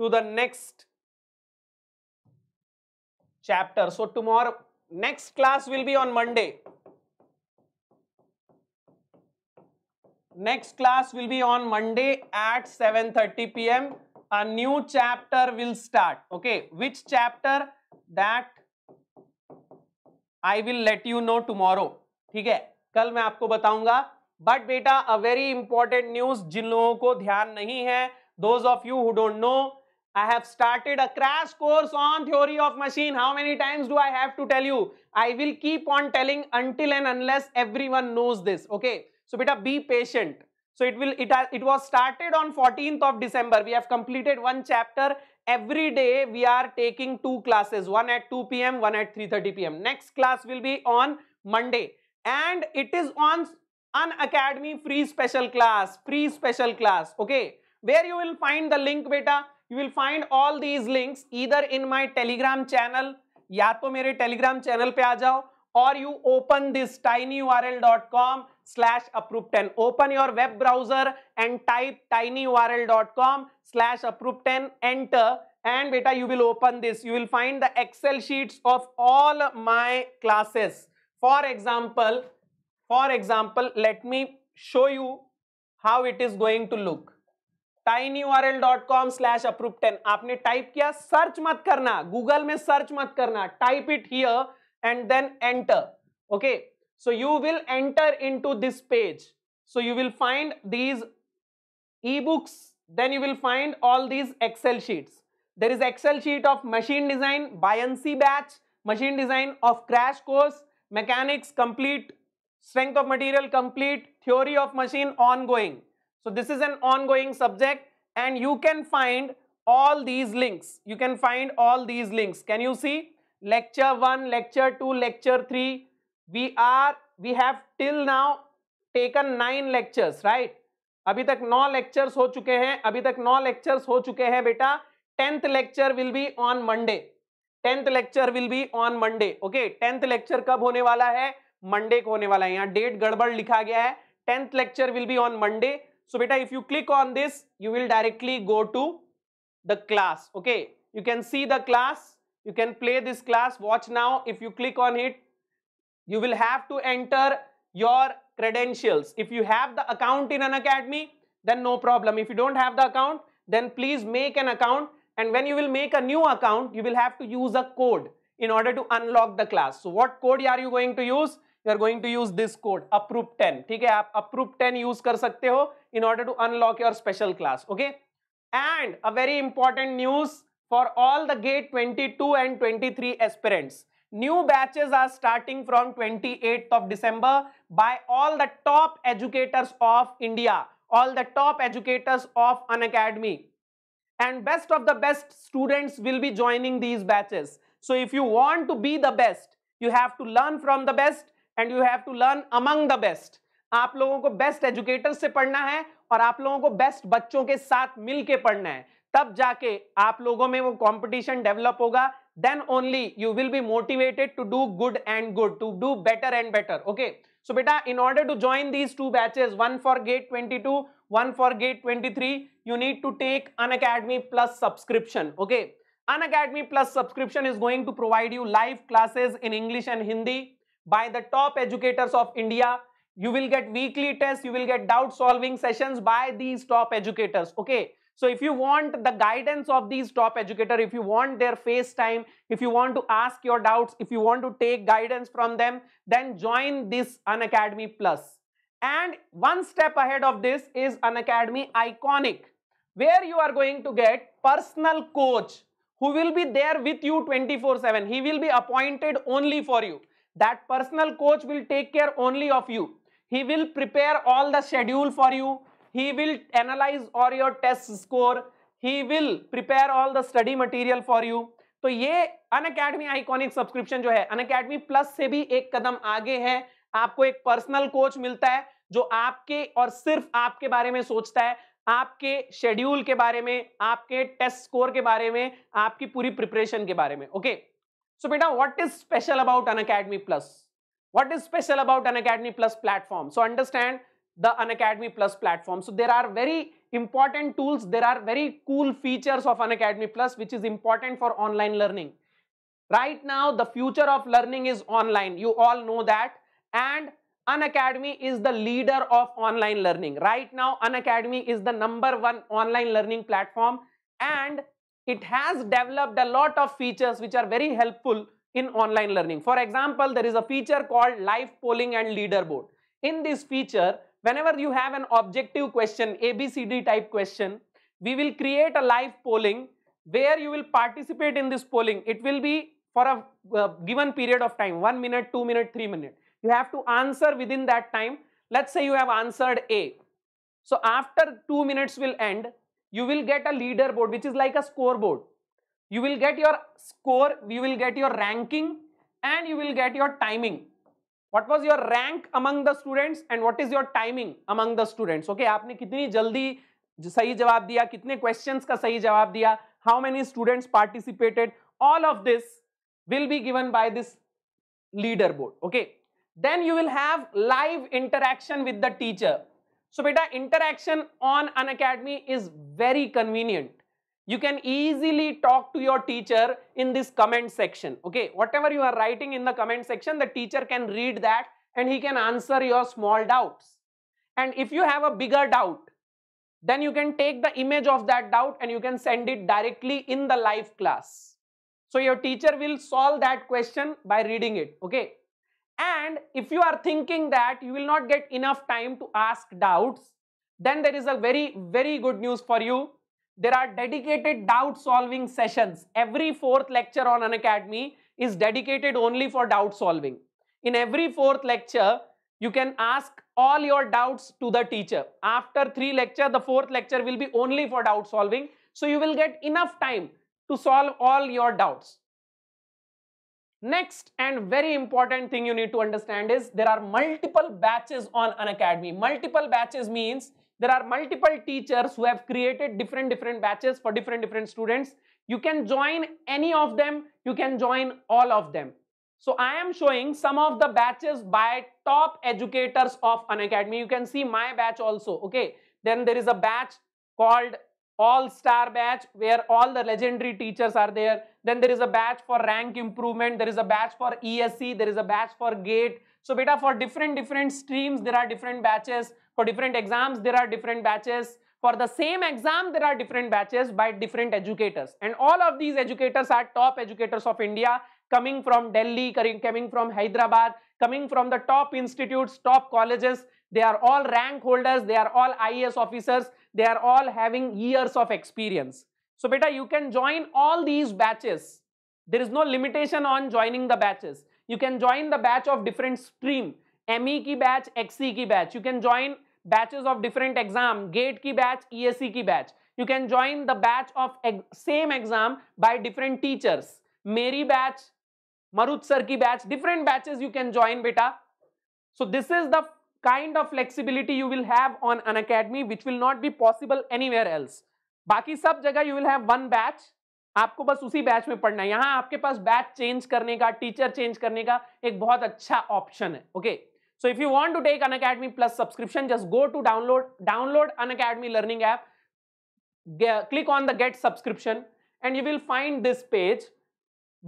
to the next chapter. So tomorrow, next class will be on Monday. Next class will be on Monday at 7.30 p.m. A new chapter will start. Okay, which chapter? That i will let you know tomorrow theek hai kal main aapko bataunga but beta a very important news jin लोगों ko dhyan nahi hai those of you who don't know I have started a crash course on theory of machine. How many times do I have to tell you? I will keep on telling until and unless everyone knows this. Okay. So, beta, be patient. So, it will, it, it was started on 14th of December. We have completed one chapter. Every day we are taking two classes, one at 2 p.m., one at 3.30 p.m. Next class will be on Monday. And it is on an academy free special class, free special class. Okay. Where you will find the link, beta you will find all these links either in my telegram channel या तो मेरे Telegram channel पे आ जाओ or you open this tinyurl.com slash approve10. Open your web browser and type tinyurl.com slash approve10, enter and beta you will open this. You will find the excel sheets of all my classes. For example, for example, let me show you how it is going to look. tinyurl.com/approve10 आपने type किया search मत करना Google में search मत करना type it here and then enter okay so you will enter into this page so you will find these ebooks then you will find all these Excel sheets there is Excel sheet of machine design बायंसी batch machine design of crash course mechanics complete strength of material complete theory of machine ongoing So this is an ongoing subject and you can find all these links. You can find all these links. Can you see? Lecture 1, lecture 2, lecture 3. We are, we have till now taken nine lectures, right? अभी तक 9 lectures हो चुके हैं अभी तक 9 lectures हो चुके हैं बेटा tenth lecture will be on Monday tenth lecture will be on Monday okay tenth lecture कब होने वाला है मंडे को होने वाला है यहाँ डेट गड़बड़ लिखा गया है tenth lecture will be on Monday So beta, if you click on this, you will directly go to the class. Okay, you can see the class. You can play this class. Watch now. If you click on it, you will have to enter your credentials. If you have the account in an academy, then no problem. If you don't have the account, then please make an account. And when you will make a new account, you will have to use a code in order to unlock the class. So what code are you going to use? You are going to use this code approve ten ठीक है आप approve ten use कर सकते हो in order to unlock your special class okay and a very important news for 22 and 23 aspirants. new batches are starting from 28th of December by all the top educators of India, all the top educators of an academy. And best of the best students will be joining these batches. So if you want to be the best, you have to learn from the best and you have to learn among the best आप लोगों को best educator से पढ़ना है और आप लोगों को बेस्ट बच्चों के साथ मिल के पढ़ना है तब जाके आप लोगों में वो कॉम्पिटिशन डेवलप होगा then only you will be motivated to do good and good to do better and better okay so बेटा in order to join these two batches one for GATE 22 one for gate 23 you need to take unacademy plus subscription okay unacademy plus subscription is going to provide you live classes in english and hindi by the top educators of India. You will get weekly tests, you will get doubt solving sessions by these top educators. Okay. So if you want the guidance of these top educators, if you want their face time, if you want to ask your doubts, if you want to take guidance from them, then join this Unacademy Plus. And one step ahead of this is Unacademy Iconic, where you are going to get personal coach who will be there with you 24-7. He will be appointed only for you. that personal coach will take care only of you he will prepare all the schedule for you he will analyze all your test score he will prepare all the study material for you तो ये अन academy iconic subscription जो है अन academy plus से भी एक कदम आगे है आपको एक पर्सनल कोच मिलता है जो आपके और सिर्फ आपके बारे में सोचता है आपके शेड्यूल के बारे में आपके टेस्ट स्कोर के बारे में आपकी पूरी प्रिपरेशन के बारे में okay okay? So beta, what is special about Unacademy Plus? What is special about Unacademy Plus platform? So understand the Unacademy Plus platform. So there are very important tools, there are very cool features of Unacademy Plus which is important for online learning. Right now the future of learning is online, you all know that and Unacademy is the leader of online learning. Right now Unacademy is the number one online learning platform and it has developed a lot of features which are very helpful in online learning. For example, there is a feature called live polling and leaderboard. In this feature, whenever you have an objective question, ABCD type question, we will create a live polling where you will participate in this polling. It will be for a uh, given period of time, 1 minute, 2 minute, 3 minute. You have to answer within that time. Let's say you have answered A. So after 2 minutes will end, you will get a leaderboard which is like a scoreboard. You will get your score, you will get your ranking and you will get your timing. What was your rank among the students and what is your timing among the students? Okay, आपने कितनी jaldi सही jawab दिया कितने questions का सही जवाब दिया how many students participated all of this will be given by this leaderboard okay then you will have live interaction with the teacher so beta interaction on an academy is very convenient. You can easily talk to your teacher in this comment section. Okay, whatever you are writing in the comment section, the teacher can read that and he can answer your small doubts. And if you have a bigger doubt, then you can take the image of that doubt and you can send it directly in the live class. So your teacher will solve that question by reading it. Okay, and if you are thinking that you will not get enough time to ask doubts, then there is a very, very good news for you. There are dedicated doubt solving sessions. Every fourth lecture on an academy is dedicated only for doubt solving. In every fourth lecture, you can ask all your doubts to the teacher. After three lecture, the fourth lecture will be only for doubt solving. So you will get enough time to solve all your doubts. Next and very important thing you need to understand is there are multiple batches on an academy. Multiple batches means there are multiple teachers who have created different different batches for different different students. You can join any of them. You can join all of them. So I am showing some of the batches by top educators of an academy. You can see my batch also. Okay. Then there is a batch called all star batch where all the legendary teachers are there. Then there is a batch for rank improvement. There is a batch for ESC. There is a batch for GATE. So beta for different different streams there are different batches. For different exams there are different batches. For the same exam there are different batches by different educators. And all of these educators are top educators of India coming from Delhi, coming from Hyderabad, coming from the top institutes, top colleges. They are all rank holders. They are all IAS officers. They are all having years of experience. So beta, you can join all these batches. There is no limitation on joining the batches. You can join the batch of different stream. ME ki batch, XC ki batch. You can join batches of different exam. GATE ki batch, ESE ki batch. You can join the batch of ex same exam by different teachers. Mary batch, Marut sir ki batch. Different batches you can join beta. So this is the kind of flexibility you will have on an academy which will not be possible anywhere else baki sab jagah you will have one batch aapko bas usi batch mein padhna yahan aapke paas batch change karne teacher change karne ka ek bahut acha option hai okay so if you want to take an academy plus subscription just go to download download an academy learning app click on the get subscription and you will find this page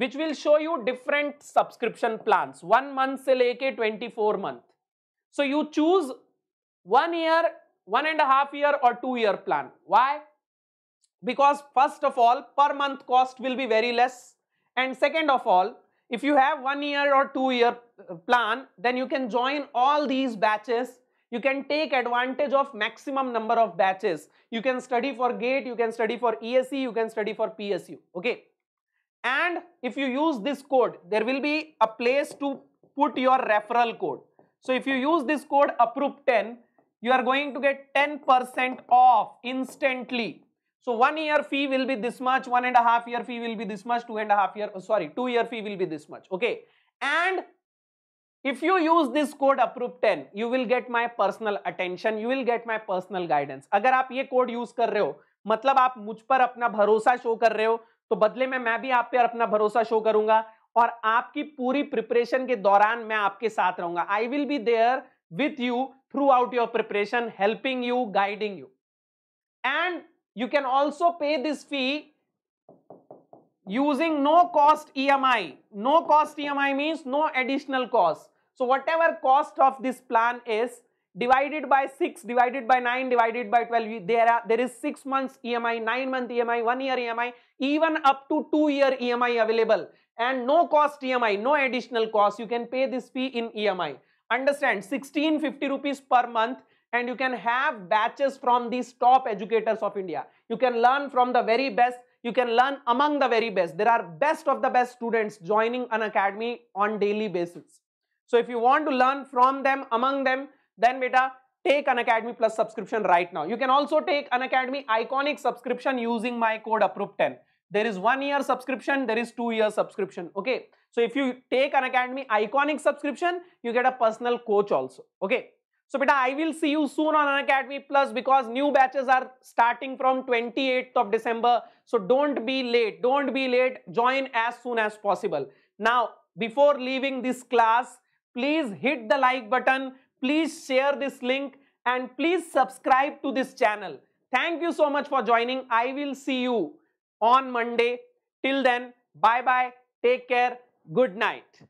which will show you different subscription plans one month se leke 24 month so you choose one year, one and a half year or two year plan. Why? Because first of all, per month cost will be very less. And second of all, if you have one year or two year uh, plan, then you can join all these batches you can take advantage of maximum number of batches. You can study for GATE, you can study for ESE, you can study for PSU, okay? And if you use this code, there will be a place to put your referral code. So if you use this code approve APROOP10, you are going to get 10% off instantly. So one year fee will be this much, one and a half year fee will be this much, two and a half year, sorry, two year fee will be this much. Okay. And if you use this code approve APROOP10, you will get my personal attention, you will get my personal guidance. अगर आप ये code use कर रहे हो मतलब आप मुझ पर अपना भरोसा शो कर रहे हो तो बदले में मैं भी आप पर अपना भरोसा शो करूंगा और आपकी पूरी प्रिपरेशन के दौरान मैं आपके साथ रहूंगा I will be there with you throughout your preparation helping you guiding you and you can also pay this fee using no cost E no cost E M I no additional cost so whatever cost of this plan is divided by six divided by nine divided by twelve there are there is six month E M I nine month E M I one year E M I even up to two year E M I available and no cost EMI, no additional cost. You can pay this fee in EMI. Understand, 1650 rupees per month and you can have batches from these top educators of India. You can learn from the very best. You can learn among the very best. There are best of the best students joining an academy on daily basis. So if you want to learn from them, among them, then beta, take an Academy Plus subscription right now. You can also take an Academy Iconic subscription using my code APROOP10 there is one year subscription there is two year subscription okay so if you take an academy iconic subscription you get a personal coach also okay so beta i will see you soon on an academy plus because new batches are starting from 28th of december so don't be late don't be late join as soon as possible now before leaving this class please hit the like button please share this link and please subscribe to this channel thank you so much for joining i will see you on Monday. Till then, bye bye, take care, good night.